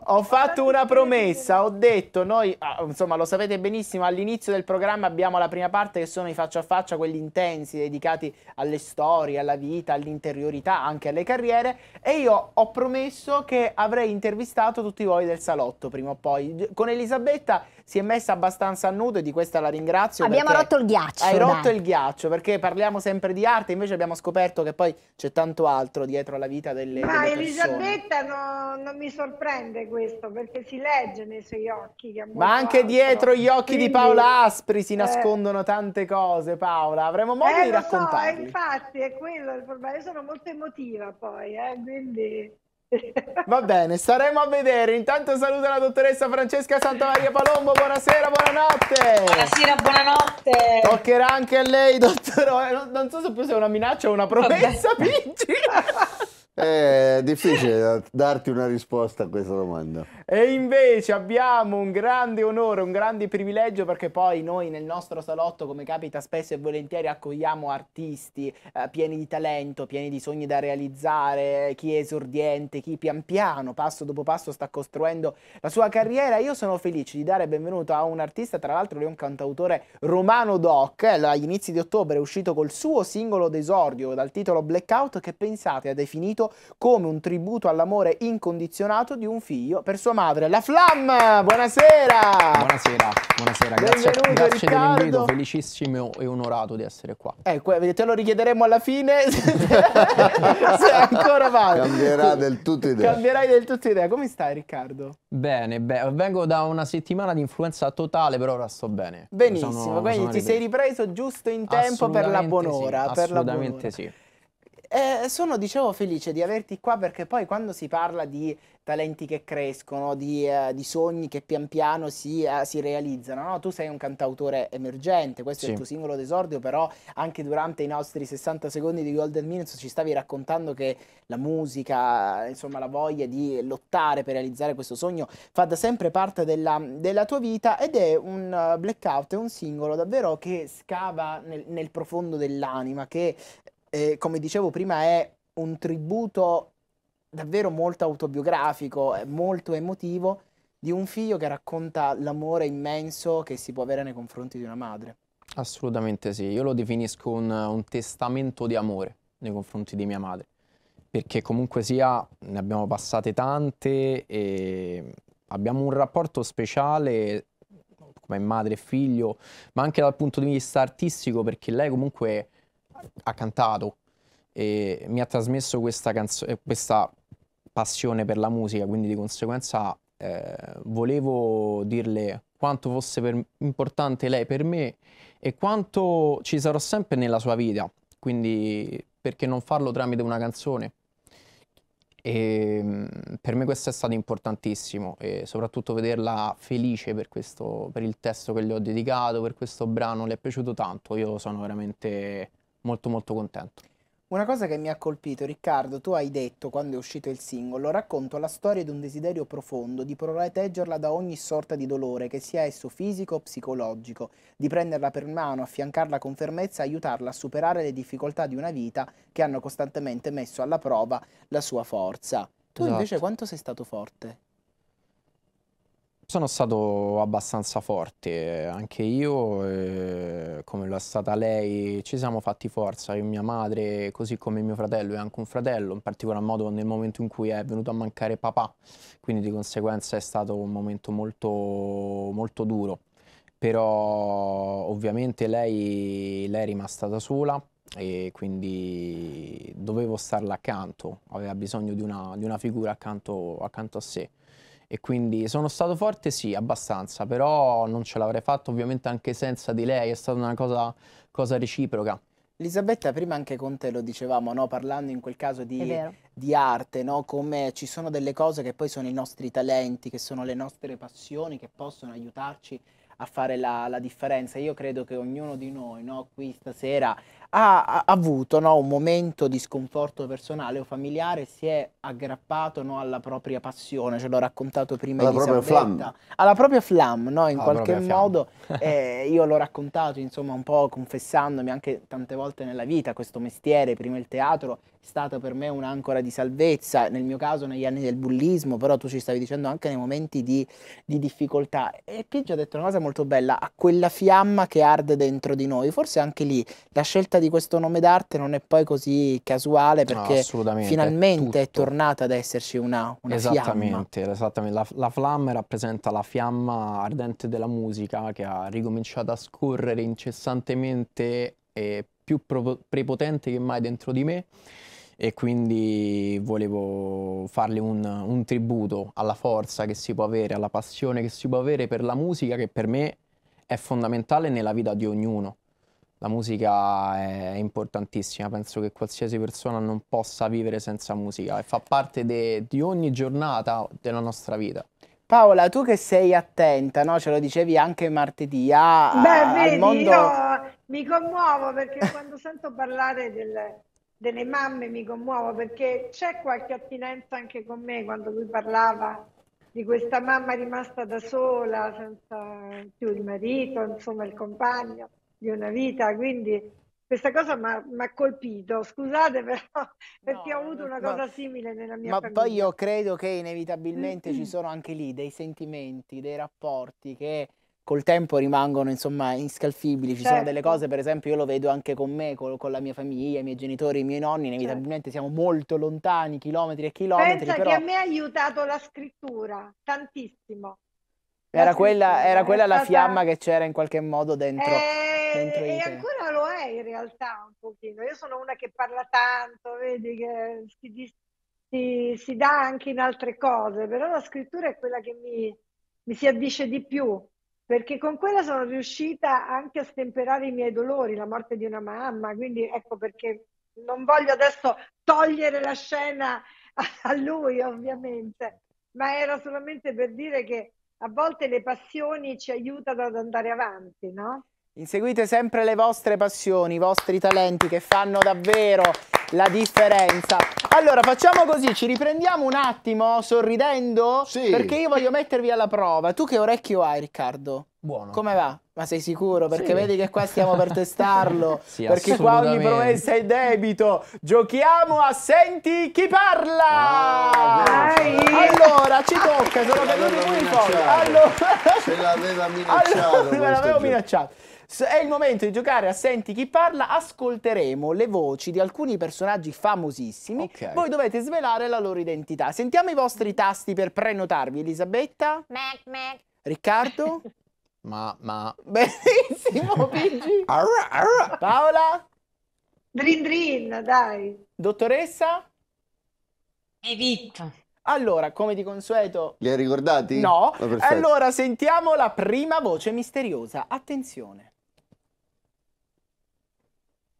[SPEAKER 4] ho fatto una
[SPEAKER 2] promessa. Ho detto, noi, ah, insomma, lo sapete benissimo, all'inizio del programma abbiamo la prima parte che sono i faccia a faccia, quelli intensi, dedicati alle storie, alla vita, all'interiorità, anche alle carriere. E io ho promesso che avrei intervistato tutti voi del salotto prima o poi. Con Elisabetta si è messa abbastanza a nudo e di questa la ringrazio. Abbiamo rotto il ghiaccio. Hai dai. rotto il ghiaccio perché parliamo sempre di di arte, invece abbiamo scoperto che poi c'è tanto altro dietro alla vita delle, Ma delle Elisabetta
[SPEAKER 4] no, non mi sorprende questo, perché si legge nei suoi occhi. Ma anche altro. dietro gli occhi Quindi, di Paola Aspri si eh. nascondono
[SPEAKER 2] tante cose, Paola. Avremo modo eh, di raccontarle. So, eh,
[SPEAKER 4] infatti, è quello il problema. Io sono molto emotiva poi, eh, quindi...
[SPEAKER 2] Va bene, staremo a vedere. Intanto saluta la dottoressa Francesca Santamaria Palombo. Buonasera, buonanotte. Buonasera, buonanotte. Toccherà anche a lei, dottore. Non so se più una minaccia o una promessa,
[SPEAKER 3] Pinci.
[SPEAKER 1] È difficile darti una risposta a questa domanda.
[SPEAKER 2] E invece abbiamo un grande onore, un grande privilegio perché poi noi nel nostro salotto, come capita spesso e volentieri, accogliamo artisti eh, pieni di talento, pieni di sogni da realizzare, chi è esordiente, chi pian piano, passo dopo passo sta costruendo la sua carriera. Io sono felice di dare benvenuto a un artista, tra l'altro lui è un cantautore romano doc, eh, agli inizi di ottobre è uscito col suo singolo d'esordio dal titolo Blackout che pensate ha definito come un tributo all'amore incondizionato di un figlio per sua madre. La Flam, buonasera!
[SPEAKER 5] Buonasera, buonasera, grazie, Benvenuto, grazie dell'invito, felicissimo e onorato di essere qua.
[SPEAKER 2] Ecco, te lo richiederemo alla fine se, se ancora va.
[SPEAKER 1] Cambierà
[SPEAKER 5] del tutto idea.
[SPEAKER 2] Cambierai del tutto idea. Come stai Riccardo?
[SPEAKER 5] Bene, beh, vengo da una settimana di influenza totale, però ora sto bene. Benissimo, sono, quindi sono ti sei
[SPEAKER 2] ripreso giusto in tempo per la buon'ora. Sì, per assolutamente la buon'ora. sì. Eh, sono, dicevo, felice di averti qua perché poi quando si parla di talenti che crescono, di, eh, di sogni che pian piano si, eh, si realizzano, no? tu sei un cantautore emergente, questo sì. è il tuo singolo d'esordio, però anche durante i nostri 60 secondi di Golden Minutes ci stavi raccontando che la musica, insomma la voglia di lottare per realizzare questo sogno fa da sempre parte della, della tua vita ed è un eh, blackout, è un singolo davvero che scava nel, nel profondo dell'anima, che eh, come dicevo prima, è un tributo davvero molto autobiografico, molto emotivo, di un figlio che racconta l'amore immenso che si può avere nei confronti di una madre.
[SPEAKER 5] Assolutamente sì, io lo definisco un, un testamento di amore nei confronti di mia madre, perché comunque sia ne abbiamo passate tante e abbiamo un rapporto speciale come madre e figlio, ma anche dal punto di vista artistico, perché lei comunque ha cantato e mi ha trasmesso questa, eh, questa passione per la musica, quindi di conseguenza eh, volevo dirle quanto fosse importante lei per me e quanto ci sarò sempre nella sua vita, quindi perché non farlo tramite una canzone? E ehm, per me questo è stato importantissimo e soprattutto vederla felice per, questo, per il testo che le ho dedicato, per questo brano, le è piaciuto tanto. Io sono veramente molto molto contento.
[SPEAKER 2] Una cosa che mi ha colpito, Riccardo, tu hai detto quando è uscito il singolo, racconto la storia di un desiderio profondo di proteggerla da ogni sorta di dolore, che sia esso fisico o psicologico, di prenderla per mano, affiancarla con fermezza, aiutarla a superare le difficoltà di una vita che hanno costantemente messo alla prova la sua forza. Tu esatto. invece quanto sei stato forte?
[SPEAKER 5] Sono stato abbastanza forte, anche io, eh, come lo è stata lei, ci siamo fatti forza, io e mia madre, così come mio fratello e anche un fratello, in particolar modo nel momento in cui è venuto a mancare papà, quindi di conseguenza è stato un momento molto, molto duro, però ovviamente lei, lei è rimasta da sola e quindi dovevo starla accanto, aveva bisogno di una, di una figura accanto, accanto a sé e quindi sono stato forte sì, abbastanza, però non ce l'avrei fatto ovviamente anche senza di lei, è stata una cosa, cosa reciproca.
[SPEAKER 2] Elisabetta, prima anche con te lo dicevamo, no? parlando in quel caso di, di arte, no? come ci sono delle cose che poi sono i nostri talenti, che sono le nostre passioni, che possono aiutarci a fare la, la differenza. Io credo che ognuno di noi no? qui stasera ha, avuto no, un momento di sconforto personale o familiare, si è aggrappato no, alla propria passione, ce l'ho raccontato prima alla Elisabetta. Propria flam. Alla propria flam, no? in alla qualche modo eh, io l'ho raccontato insomma un po' confessandomi anche tante volte nella vita questo mestiere, prima il teatro stata per me un'ancora di salvezza, nel mio caso negli anni del bullismo, però tu ci stavi dicendo anche nei momenti di, di difficoltà. E Piggio ha detto una cosa molto bella, a quella fiamma che arde dentro di noi. Forse anche lì la scelta di questo nome d'arte non è poi così casuale perché no, finalmente è, è, tornata ad
[SPEAKER 5] esserci una, una esattamente, fiamma. Esattamente, la, la flamme rappresenta la fiamma ardente della musica che ha ricominciato a scorrere incessantemente e più prepotente che mai dentro di me e quindi volevo farle un, un tributo alla forza che si può avere, alla passione che si può avere per la musica che per me è fondamentale nella vita di ognuno. La musica è importantissima, penso che qualsiasi persona non possa vivere senza musica e fa parte di ogni giornata della nostra vita.
[SPEAKER 2] Paola, tu che sei attenta, no? ce lo dicevi anche martedì, a, Beh, vedi, al mondo... io
[SPEAKER 4] mi commuovo perché quando sento parlare del, delle mamme mi commuovo perché c'è qualche attinenza anche con me quando lui parlava di questa mamma rimasta da sola, senza più il marito, insomma il compagno di una vita, quindi questa cosa mi ha colpito, scusate però, no, perché ho avuto una cosa ma, simile nella mia ma famiglia. Ma poi io
[SPEAKER 2] credo che inevitabilmente mm -hmm. ci sono anche lì dei sentimenti, dei rapporti che col tempo rimangono insomma inscalfibili. Ci certo. sono delle certo. cose, per esempio, io lo vedo anche con me, con, con la mia famiglia, i miei genitori, i miei nonni, certo. inevitabilmente certo. siamo molto lontani, chilometri e chilometri. Pensa però... che a me
[SPEAKER 4] ha aiutato la scrittura tantissimo.
[SPEAKER 2] era, quella, era quella, stata... la fiamma che c'era in qualche modo dentro. Eh, e, dentro e ancora
[SPEAKER 4] lo è in realtà un pochino. Io sono una che parla tanto, vedi che si, si, si dà anche in altre cose, però la scrittura è quella che mi, mi si addice di più perché con quella sono riuscita anche a stemperare i miei dolori, la morte di una mamma, quindi ecco perché non voglio adesso togliere la scena a lui ovviamente, ma era solamente per dire che a volte le passioni ci aiutano ad andare avanti, no?
[SPEAKER 2] Inseguite sempre le vostre passioni, i vostri talenti che fanno davvero la differenza. Allora, facciamo così, ci riprendiamo un attimo sorridendo sì. perché io voglio mettervi alla prova. Tu che orecchio hai, Riccardo? Buono. Come va? Ma sei sicuro? Perché sì. vedi che qua stiamo per testarlo. sì, perché qua ogni promessa è debito. Giochiamo a Senti chi parla!
[SPEAKER 4] Ah,
[SPEAKER 1] allora,
[SPEAKER 2] ci tocca, sono caduti voi in foto. Allora,
[SPEAKER 1] ce l'aveva minacciato. Allora, me l'avevo minacciato.
[SPEAKER 2] È il momento di giocare a Senti chi parla, ascolteremo le voci di alcuni personaggi famosissimi. Okay. Voi dovete svelare la loro identità. Sentiamo i vostri tasti per prenotarvi. Elisabetta?
[SPEAKER 3] Mac, mac.
[SPEAKER 2] Riccardo? ma, ma.
[SPEAKER 3] Benissimo,
[SPEAKER 4] Pigi.
[SPEAKER 2] arra, arra.
[SPEAKER 4] Paola? Drin drin, dai.
[SPEAKER 2] Dottoressa?
[SPEAKER 4] Evita.
[SPEAKER 2] Allora, come di consueto...
[SPEAKER 1] Li hai ricordati? No. Oh, allora,
[SPEAKER 2] sentiamo la prima voce misteriosa. Attenzione.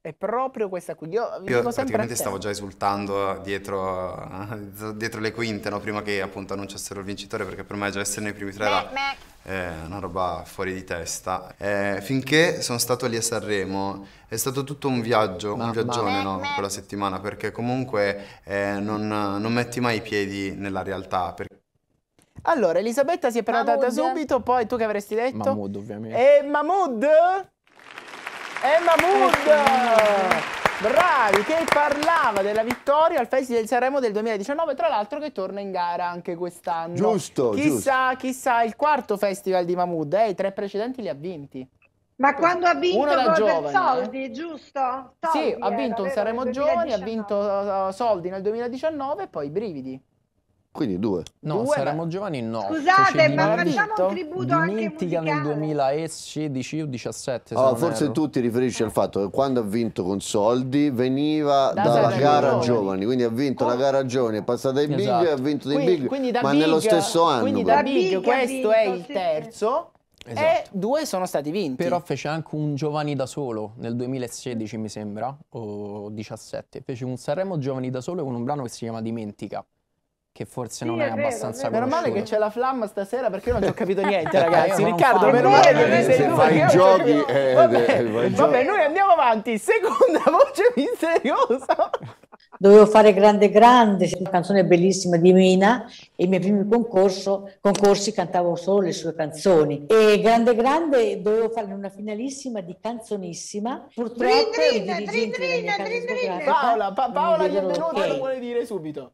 [SPEAKER 2] È proprio questa qui. Io, Io praticamente stavo già esultando dietro, eh, dietro le quinte, no? prima che appunto annunciassero il vincitore, perché per me già essere nei primi tre era eh, una roba fuori di testa. Eh, finché sono stato lì a Sanremo è stato tutto un viaggio, un viaggione no? quella settimana, perché comunque eh, non, non, metti mai i piedi nella realtà. Allora, Elisabetta si è prenotata subito, poi tu che avresti detto? Mahmood, ovviamente. E eh, Mahmood? Emma Mood! Bravi, che parlava della vittoria al Festival del Sanremo del 2019, tra l'altro che torna in gara anche quest'anno. Giusto, chissà, giusto. Chissà, il quarto festival di Mahmood, eh, i tre precedenti li ha vinti. Ma quando ha vinto Uno da giovane, eh. Soldi,
[SPEAKER 4] eh? giusto? Soldi, sì, ha vinto un Sanremo Giovani, ha
[SPEAKER 2] vinto eh, Soldi nel 2019 e poi Brividi.
[SPEAKER 5] Quindi due. No, due, Saremo ma... Giovanni no. Scusate, cioè, ma facciamo un tributo Dimentica anche musicale. nel 2016 o 17. Allora, ah, forse ero.
[SPEAKER 1] tu ti riferisci al fatto che quando ha vinto con soldi veniva da dalla gara giovani. giovani. quindi ha vinto oh. la gara giovani, è passata ai esatto.
[SPEAKER 2] big e
[SPEAKER 5] ha vinto dei big, quindi ma big, nello stesso anno. Quindi da big, big questo è il
[SPEAKER 2] terzo.
[SPEAKER 5] Esatto. E due sono stati vinti. Però fece anche un Giovani da solo nel 2016, mi sembra, o 17. Fece un Sanremo Giovani da solo con un brano che si chiama Dimentica che forse sì, non è, è vero, abbastanza vero. Meno male che c'è
[SPEAKER 2] la flamma stasera perché io non ci ho capito niente, ragazzi. Eh, Riccardo, meno male che sei tu. Fai i giochi.
[SPEAKER 4] vabbè, noi andiamo avanti. Seconda voce misteriosa. Dovevo fare Grande Grande, una canzone bellissima di Mina e i miei primi concorso, concorsi cantavo solo le sue canzoni. E Grande Grande dovevo fare una finalissima di Canzonissima. Purtroppo... Drindrina, drindrina, drindrina. Paola, pa- Paola gli è venuta, okay. lo vuole
[SPEAKER 2] dire subito.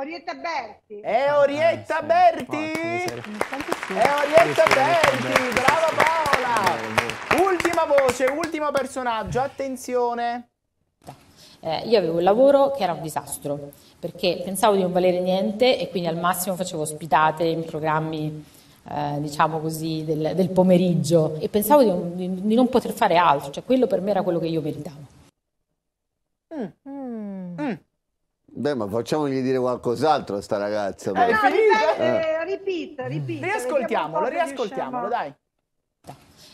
[SPEAKER 4] Orietta Berti. È Orietta ah, Berti?
[SPEAKER 3] È Orietta Berti, brava Paola!
[SPEAKER 2] Ultima voce, ultimo personaggio, attenzione.
[SPEAKER 3] Eh, io avevo un lavoro che era un disastro, perché pensavo di non valere niente e quindi al massimo facevo ospitate in programmi, eh, diciamo così, del, del, pomeriggio e pensavo di non, di non, poter fare altro, cioè quello per me era quello che io meritavo. Mm.
[SPEAKER 4] Mm.
[SPEAKER 3] mm.
[SPEAKER 1] Beh, ma facciamogli dire qualcos'altro
[SPEAKER 3] a sta ragazza. Eh, no, ripete,
[SPEAKER 4] eh. ripeta, Riascoltiamolo, riascoltiamolo, dai.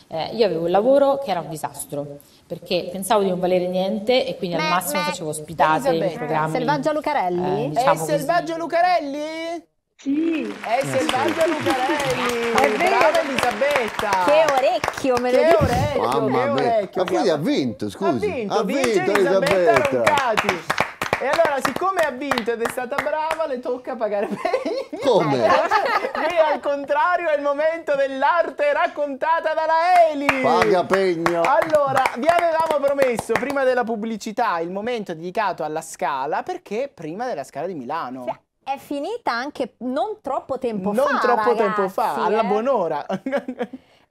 [SPEAKER 3] Eh, io avevo un lavoro che era un disastro perché pensavo di non valere niente e quindi me, al massimo me. facevo ospitate in programmi. Selvaggia Lucarelli? Eh, diciamo è Selvaggio
[SPEAKER 2] Lucarelli? Sì. È eh, Selvaggio Lucarelli. È vero. Elisabetta. Che orecchio, me lo che Orecchio, Mamma che orecchio.
[SPEAKER 1] Ma quindi ha vinto, scusi. Ha vinto, ha vinto, vinto Elisabetta, Elisabetta. Roncati.
[SPEAKER 2] E allora, siccome ha vinto ed è stata brava, le tocca pagare pegni. Come? Qui al contrario è il momento dell'arte raccontata dalla Eli. Paga pegno. Allora, vi avevamo promesso prima della pubblicità il momento dedicato alla Scala perché prima della Scala di Milano. Sì
[SPEAKER 3] è finita anche non troppo tempo non fa. Non troppo ragazzi, tempo fa, alla eh? buon'ora.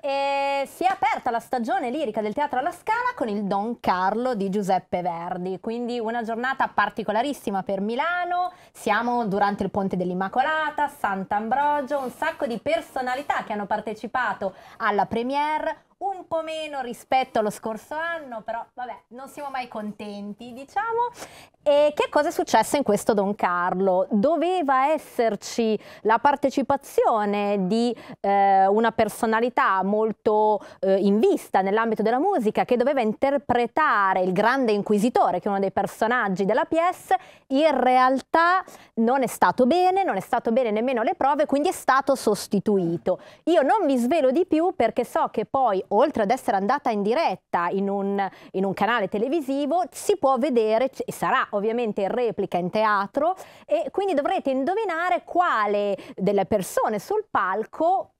[SPEAKER 3] E si è aperta la stagione lirica del Teatro alla Scala con il Don Carlo di Giuseppe Verdi, quindi una giornata particolarissima per Milano, siamo durante il Ponte dell'Immacolata, Sant'Ambrogio, un sacco di personalità che hanno partecipato alla premiere, un po' meno rispetto allo scorso anno, però vabbè, non siamo mai contenti, diciamo. E che cosa è successo in questo Don Carlo? Doveva esserci la partecipazione di eh, una personalità molto eh, in vista nell'ambito della musica che doveva interpretare il grande inquisitore, che è uno dei personaggi della pièce, in realtà non è stato bene, non è stato bene nemmeno le prove, quindi è stato sostituito. Io non mi svelo di più perché so che poi oltre ad essere andata in diretta in un, in un canale televisivo, si può vedere, sarà ovviamente in replica in teatro, e quindi dovrete indovinare quale delle persone sul palco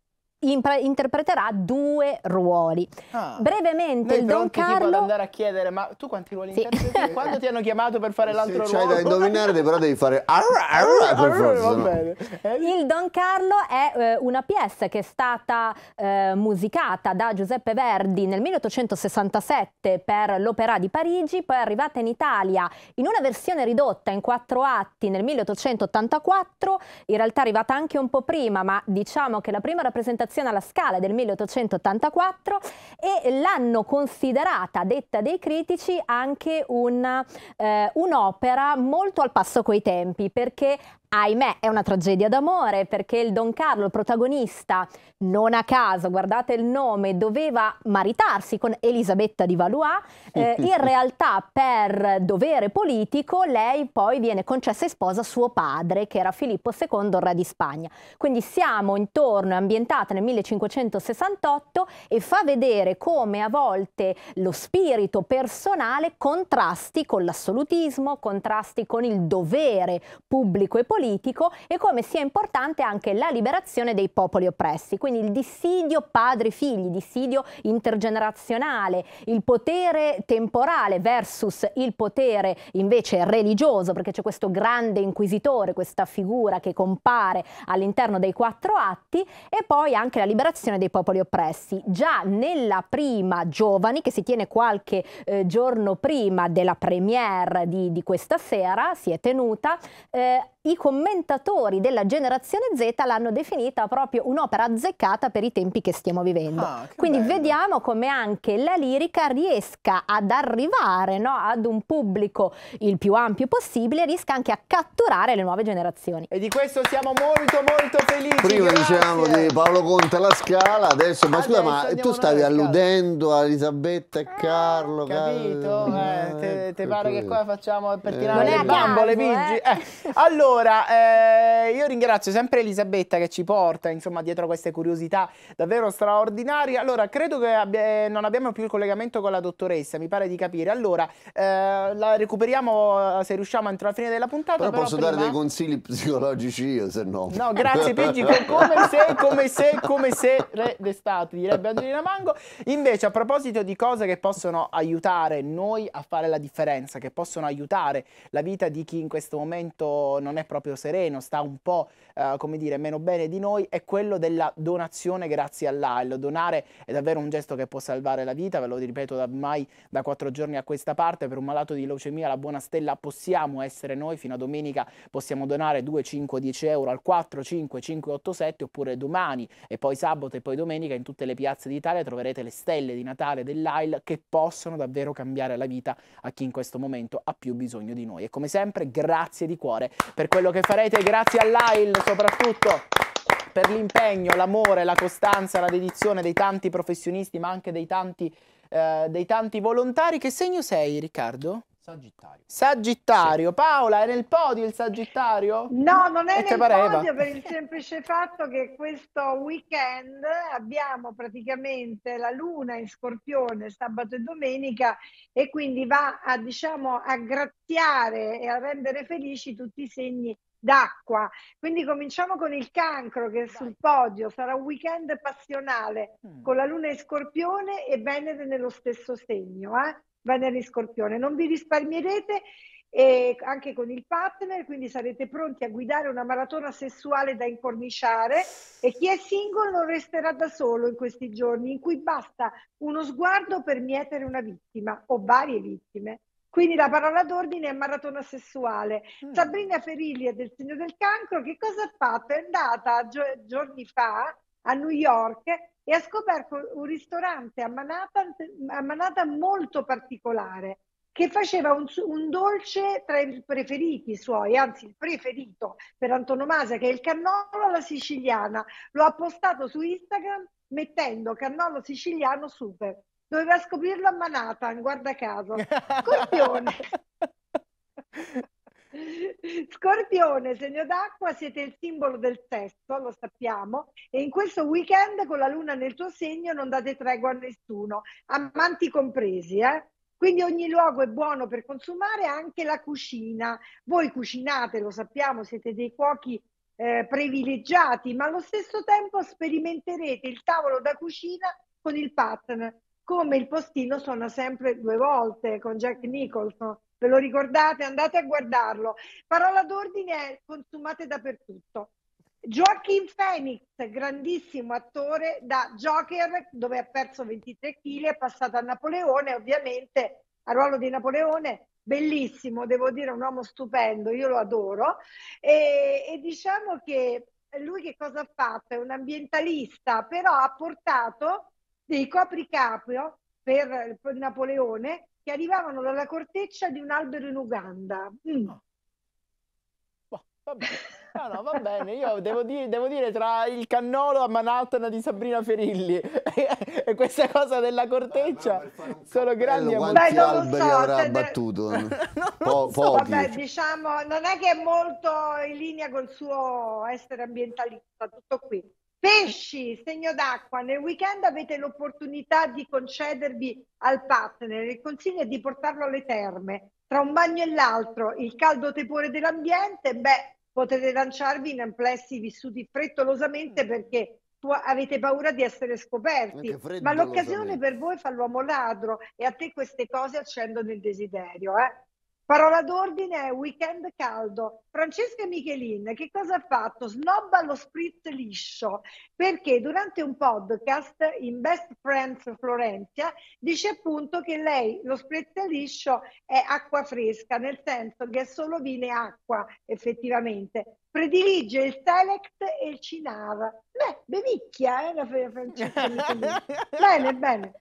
[SPEAKER 3] interpreterà due ruoli. Ah, Brevemente, il Don Carlo... Tipo andare a chiedere, ma tu quanti ruoli sì. Quando ti hanno chiamato per fare l'altro Se ruolo? C'hai da indovinare,
[SPEAKER 1] però devi fare... Arra, arra, per forza, no?
[SPEAKER 3] Eh? Il Don Carlo è eh, una pièce che è stata eh, musicata da Giuseppe Verdi nel 1867 per l'Opera di Parigi, poi è arrivata in Italia in una versione ridotta in quattro atti nel 1884, in realtà è arrivata anche un po' prima, ma diciamo che la prima rappresentazione relazione alla scala del 1884 e l'hanno considerata, detta dei critici, anche eh, un'opera eh, un molto al passo coi tempi perché ahimè, è una tragedia d'amore perché il Don Carlo, il protagonista, non a caso, guardate il nome, doveva maritarsi con Elisabetta di Valois. Eh, in realtà, per dovere politico, lei poi viene concessa in sposa suo padre, che era Filippo II, re di Spagna. Quindi siamo intorno, ambientata nel 1568 e fa vedere come a volte lo spirito personale contrasti con l'assolutismo, contrasti con il dovere pubblico e politico politico e come sia importante anche la liberazione dei popoli oppressi, quindi il dissidio padre figli dissidio intergenerazionale, il potere temporale versus il potere invece religioso, perché c'è questo grande inquisitore, questa figura che compare all'interno dei quattro atti, e poi anche la liberazione dei popoli oppressi. Già nella prima Giovani, che si tiene qualche eh, giorno prima della premiere di, di questa sera, si è tenuta, eh, i commentatori della generazione Z l'hanno definita proprio un'opera azzeccata per i tempi che stiamo vivendo. Ah, che Quindi bello. vediamo come anche la lirica riesca ad arrivare no, ad un pubblico il più ampio possibile, riesca anche a catturare le nuove generazioni.
[SPEAKER 2] E di questo siamo molto molto felici. Prima grazie. diciamo di
[SPEAKER 1] Paolo Conte alla scala, adesso ma scusa, ma tu stavi alludendo a Elisabetta e ah, Carlo. capito, Carlo.
[SPEAKER 2] Eh, te, te pare che qua facciamo per eh, tirare eh, le bambole, eh. Eh. Allora, allora, eh, io ringrazio sempre Elisabetta che ci porta, insomma, dietro queste curiosità davvero straordinarie. Allora, credo che abbia, eh, non abbiamo più il collegamento con la dottoressa, mi pare di capire. Allora, eh, la recuperiamo eh, se riusciamo entro la fine della puntata. Però, però posso prima... dare dei
[SPEAKER 1] consigli psicologici io, se no. No, grazie Pigi, come se, come se, come
[SPEAKER 2] se re d'estate, direbbe Angelina Mango. Invece, a proposito di cose che possono aiutare noi a fare la differenza, che possono aiutare la vita di chi in questo momento non è proprio sereno, sta un po' Eh, come dire, meno bene di noi è quello della donazione grazie all'AIL. Donare è davvero un gesto che può salvare la vita, ve lo ripeto da ormai da quattro giorni a questa parte, per un malato di leucemia la buona stella possiamo essere noi, fino a domenica possiamo donare 2, 5, 10 euro al 4, 5, 5, 8, 7 oppure domani e poi sabato e poi domenica in tutte le piazze d'Italia troverete le stelle di Natale dell'AIL che possono davvero cambiare la vita a chi in questo momento ha più bisogno di noi. E come sempre grazie di cuore per quello che farete, grazie all'AIL soprattutto per l'impegno, l'amore, la costanza, la dedizione dei tanti professionisti, ma anche dei tanti, eh, dei tanti volontari. Che segno sei, Riccardo?
[SPEAKER 5] Sagittario.
[SPEAKER 2] Sagittario. Sì. Paola, è nel podio il Sagittario? No, non è e nel podio per il
[SPEAKER 4] semplice fatto che questo weekend abbiamo praticamente la luna in scorpione sabato e domenica e quindi va a, diciamo, a graziare e a rendere felici tutti i segni d'acqua. Quindi cominciamo con il cancro che è sul podio, sarà un weekend passionale mm. con la luna in scorpione e Venere nello stesso segno, eh? Venere in scorpione. Non vi risparmierete e anche con il partner, quindi sarete pronti a guidare una maratona sessuale da incorniciare e chi è single non resterà da solo in questi giorni in cui basta uno sguardo per mietere una vittima o varie vittime. Quindi la parola d'ordine è maratona sessuale. Mm. Sabrina Ferilli è del segno del cancro. Che cosa ha fatto? È andata gio- giorni fa a New York e ha scoperto un ristorante a Manhattan, a Manhattan molto particolare che faceva un, un, dolce tra i preferiti suoi, anzi il preferito per antonomasia, che è il cannolo alla siciliana. Lo ha postato su Instagram mettendo cannolo siciliano super doveva scoprirlo a Manhattan, guarda caso. Scorpione. Scorpione, segno d'acqua, siete il simbolo del sesso, lo sappiamo, e in questo weekend con la luna nel tuo segno non date tregua a nessuno, amanti compresi, eh? Quindi ogni luogo è buono per consumare, anche la cucina. Voi cucinate, lo sappiamo, siete dei cuochi eh, privilegiati, ma allo stesso tempo sperimenterete il tavolo da cucina con il partner come il postino suona sempre due volte con Jack Nicholson. Ve lo ricordate? Andate a guardarlo. Parola d'ordine è consumate dappertutto. Joaquin Phoenix, grandissimo attore da Joker, dove ha perso 23 kg, è passato a Napoleone, ovviamente al ruolo di Napoleone, bellissimo, devo dire, un uomo stupendo, io lo adoro. E, e diciamo che lui che cosa ha fatto? È un ambientalista, però ha portato dei copricaprio per, per Napoleone che arrivavano dalla corteccia di un albero in Uganda. Mm. Oh, va bene. no, va bene, io
[SPEAKER 2] devo dire, devo dire, tra il cannolo a Manhattan di Sabrina Ferilli e questa cosa della corteccia ah, sono grandi quanti Beh, alberi so, avrà te...
[SPEAKER 1] Cioè, po- so. Vabbè,
[SPEAKER 4] diciamo, non è che è molto in linea col suo essere ambientalista, tutto qui. Pesci, segno d'acqua, nel weekend avete l'opportunità di concedervi al partner. Il consiglio è di portarlo alle terme. Tra un bagno e l'altro, il caldo tepore dell'ambiente, beh, potete lanciarvi in amplessi vissuti frettolosamente mm. perché avete paura di essere scoperti. Ma l'occasione per voi fa l'uomo ladro e a te queste cose accendono il desiderio. Eh? Parola d'ordine è weekend caldo. Francesca Michelin che cosa ha fatto? Snobba lo spritz liscio perché durante un podcast in Best Friends Florencia dice appunto che lei lo spritz liscio è acqua fresca, nel senso che è solo vino e acqua effettivamente predilige il Select e il Cinar. Beh, benicchia, eh, la Francesca. bene, bene.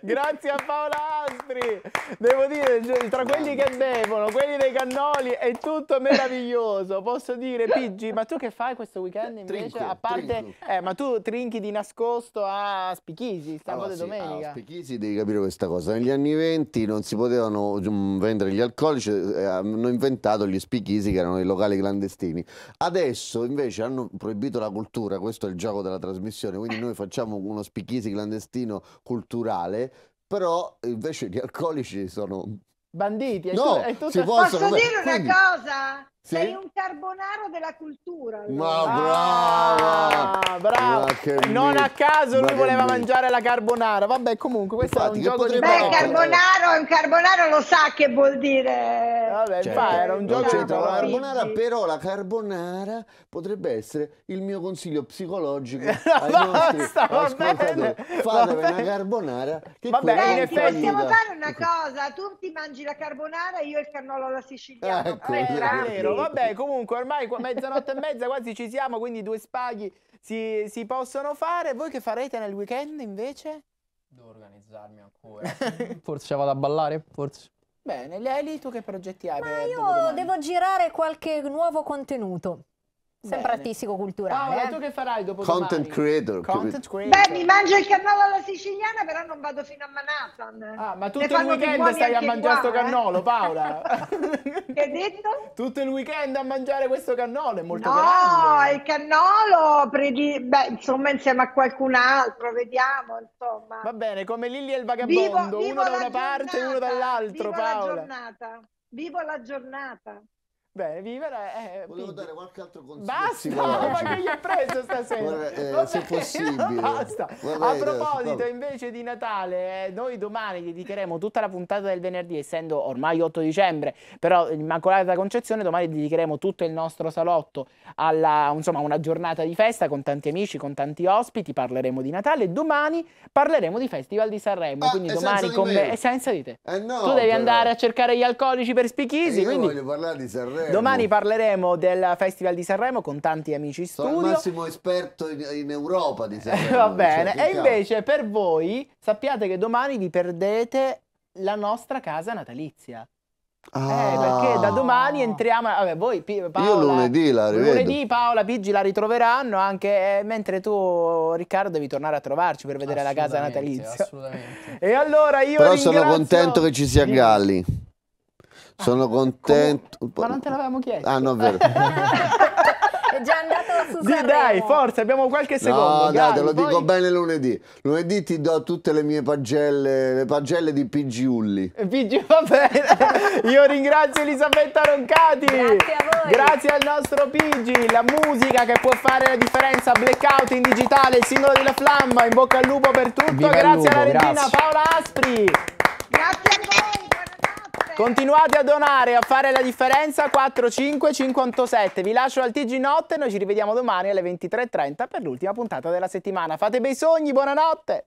[SPEAKER 2] Grazie a Paola Astri. Devo dire, cioè, tra quelli che bevono, quelli dei cannoli, è tutto meraviglioso. Posso dire, Piggi, ma tu che fai questo weekend invece? Trinco, a parte, eh, ma tu trinchi di nascosto a Spichisi, ah, sabato allora, e sì, ah, domenica. A
[SPEAKER 1] Spichisi devi capire questa cosa. Negli anni 20 non si potevano mm, vendere gli alcolici, eh, hanno inventato gli Spichisi che erano i locali clandestini. Adesso invece hanno proibito la cultura, questo è il gioco della trasmissione, quindi noi facciamo uno spicchisi clandestino culturale, però invece gli alcolici sono banditi.
[SPEAKER 4] È no, tu, è si Posso dire una quindi... cosa? Sì? Sei un carbonaro della cultura. Allora. Ma brava! Ah, brava.
[SPEAKER 1] Ma non a caso lui voleva mito. mangiare
[SPEAKER 4] la carbonara. Vabbè, comunque, questo infatti, è un gioco di Beh, carbonaro, un carbonaro lo sa che vuol dire. Vabbè, certo, fa, era un gioco di la carbonara,
[SPEAKER 1] però la carbonara potrebbe essere il mio consiglio psicologico ai Basta, ascoltatori. una carbonara che Vabbè, in effetti possiamo fare
[SPEAKER 4] una cosa, tu ti mangi la carbonara e io il cannolo alla siciliana. Ecco, eh, è vero esatto. Bello, vabbè, comunque ormai mezzanotte e
[SPEAKER 2] mezza quasi ci siamo, quindi due spaghi si, si possono fare. Voi che farete nel weekend invece? Devo
[SPEAKER 5] organizzarmi ancora. forse ci vado a ballare, forse.
[SPEAKER 2] Bene,
[SPEAKER 3] Leli, tu che progetti hai? Ma io devo girare qualche nuovo contenuto. Sempre artistico culturale. Paola, eh? tu
[SPEAKER 4] che farai dopo Content creator, Content creator. Beh, mi mangio il cannolo alla siciliana, però non vado fino a Manhattan. Ah, ma tutto il weekend stai a mangiare questo eh. cannolo,
[SPEAKER 2] Paola.
[SPEAKER 4] che hai detto?
[SPEAKER 2] Tutto il weekend a mangiare questo cannolo, è molto no, grande.
[SPEAKER 4] No, il cannolo, predi... beh, insomma, insieme a qualcun altro, vediamo, insomma. Va
[SPEAKER 2] bene, come Lilli e il vagabondo, vivo, vivo uno da una giornata, parte e uno dall'altro, Paola. Vivo la
[SPEAKER 4] giornata, vivo la giornata. Bene, vivere è... Eh, Volevo pig- dare qualche
[SPEAKER 2] altro consiglio. Basta, ma che gli ho preso stasera? Vorrei, eh, Vabbè, se possibile. Basta. Vorrei, a proposito, eh, invece di Natale, eh, noi domani dedicheremo tutta la puntata del venerdì, essendo ormai 8 dicembre, però Immacolata Concezione, domani dedicheremo tutto il nostro salotto a una giornata di festa con tanti amici, con tanti ospiti, parleremo di Natale, domani parleremo di Festival di Sanremo, ah, quindi domani con me... E senza di te. Eh, no, tu devi però. andare a cercare
[SPEAKER 1] gli alcolici per Spichisi, eh, quindi... voglio
[SPEAKER 2] parlare di Sanremo. Sanremo. Domani parleremo del Festival di Sanremo con tanti
[SPEAKER 1] amici in studio. Sono il massimo esperto in, in Europa di eh, Sanremo. Va bene. Cioè, e invece
[SPEAKER 2] cazzo. per voi sappiate che domani vi perdete la nostra casa natalizia.
[SPEAKER 3] Eh, ah. Eh, perché
[SPEAKER 2] da domani entriamo. Vabbè, voi Paola, Io lunedì la rivedo. Lunedì Paola Piggi la ritroveranno anche eh, mentre tu, Riccardo, devi tornare a trovarci per vedere la casa natalizia. Assolutamente. E allora io. Però ringrazio... sono contento che ci sia
[SPEAKER 1] Galli. Ah. Sono contento. Ma non
[SPEAKER 2] te l'avevamo chiesto. Ah, no, è vero. è già andato su Dì, Dai,
[SPEAKER 1] forza, abbiamo qualche secondo. No, dai, te lo poi... dico bene lunedì. Lunedì ti do tutte le mie pagelle, le pagelle di Ulli. Eh,
[SPEAKER 2] Pigi, va bene. Io ringrazio Elisabetta Roncati. Grazie a voi. Grazie al nostro Pigi, la musica che può fare la differenza, Blackout in digitale, il singolo della Flamma, in bocca al lupo per tutto. Viva grazie lupo, alla regina grazie. Paola Aspri. Grazie a voi. Continuate a donare, a fare la differenza 45587. Vi lascio al TG Notte, noi ci rivediamo domani alle 23.30 per l'ultima puntata della settimana. Fate bei sogni, buonanotte!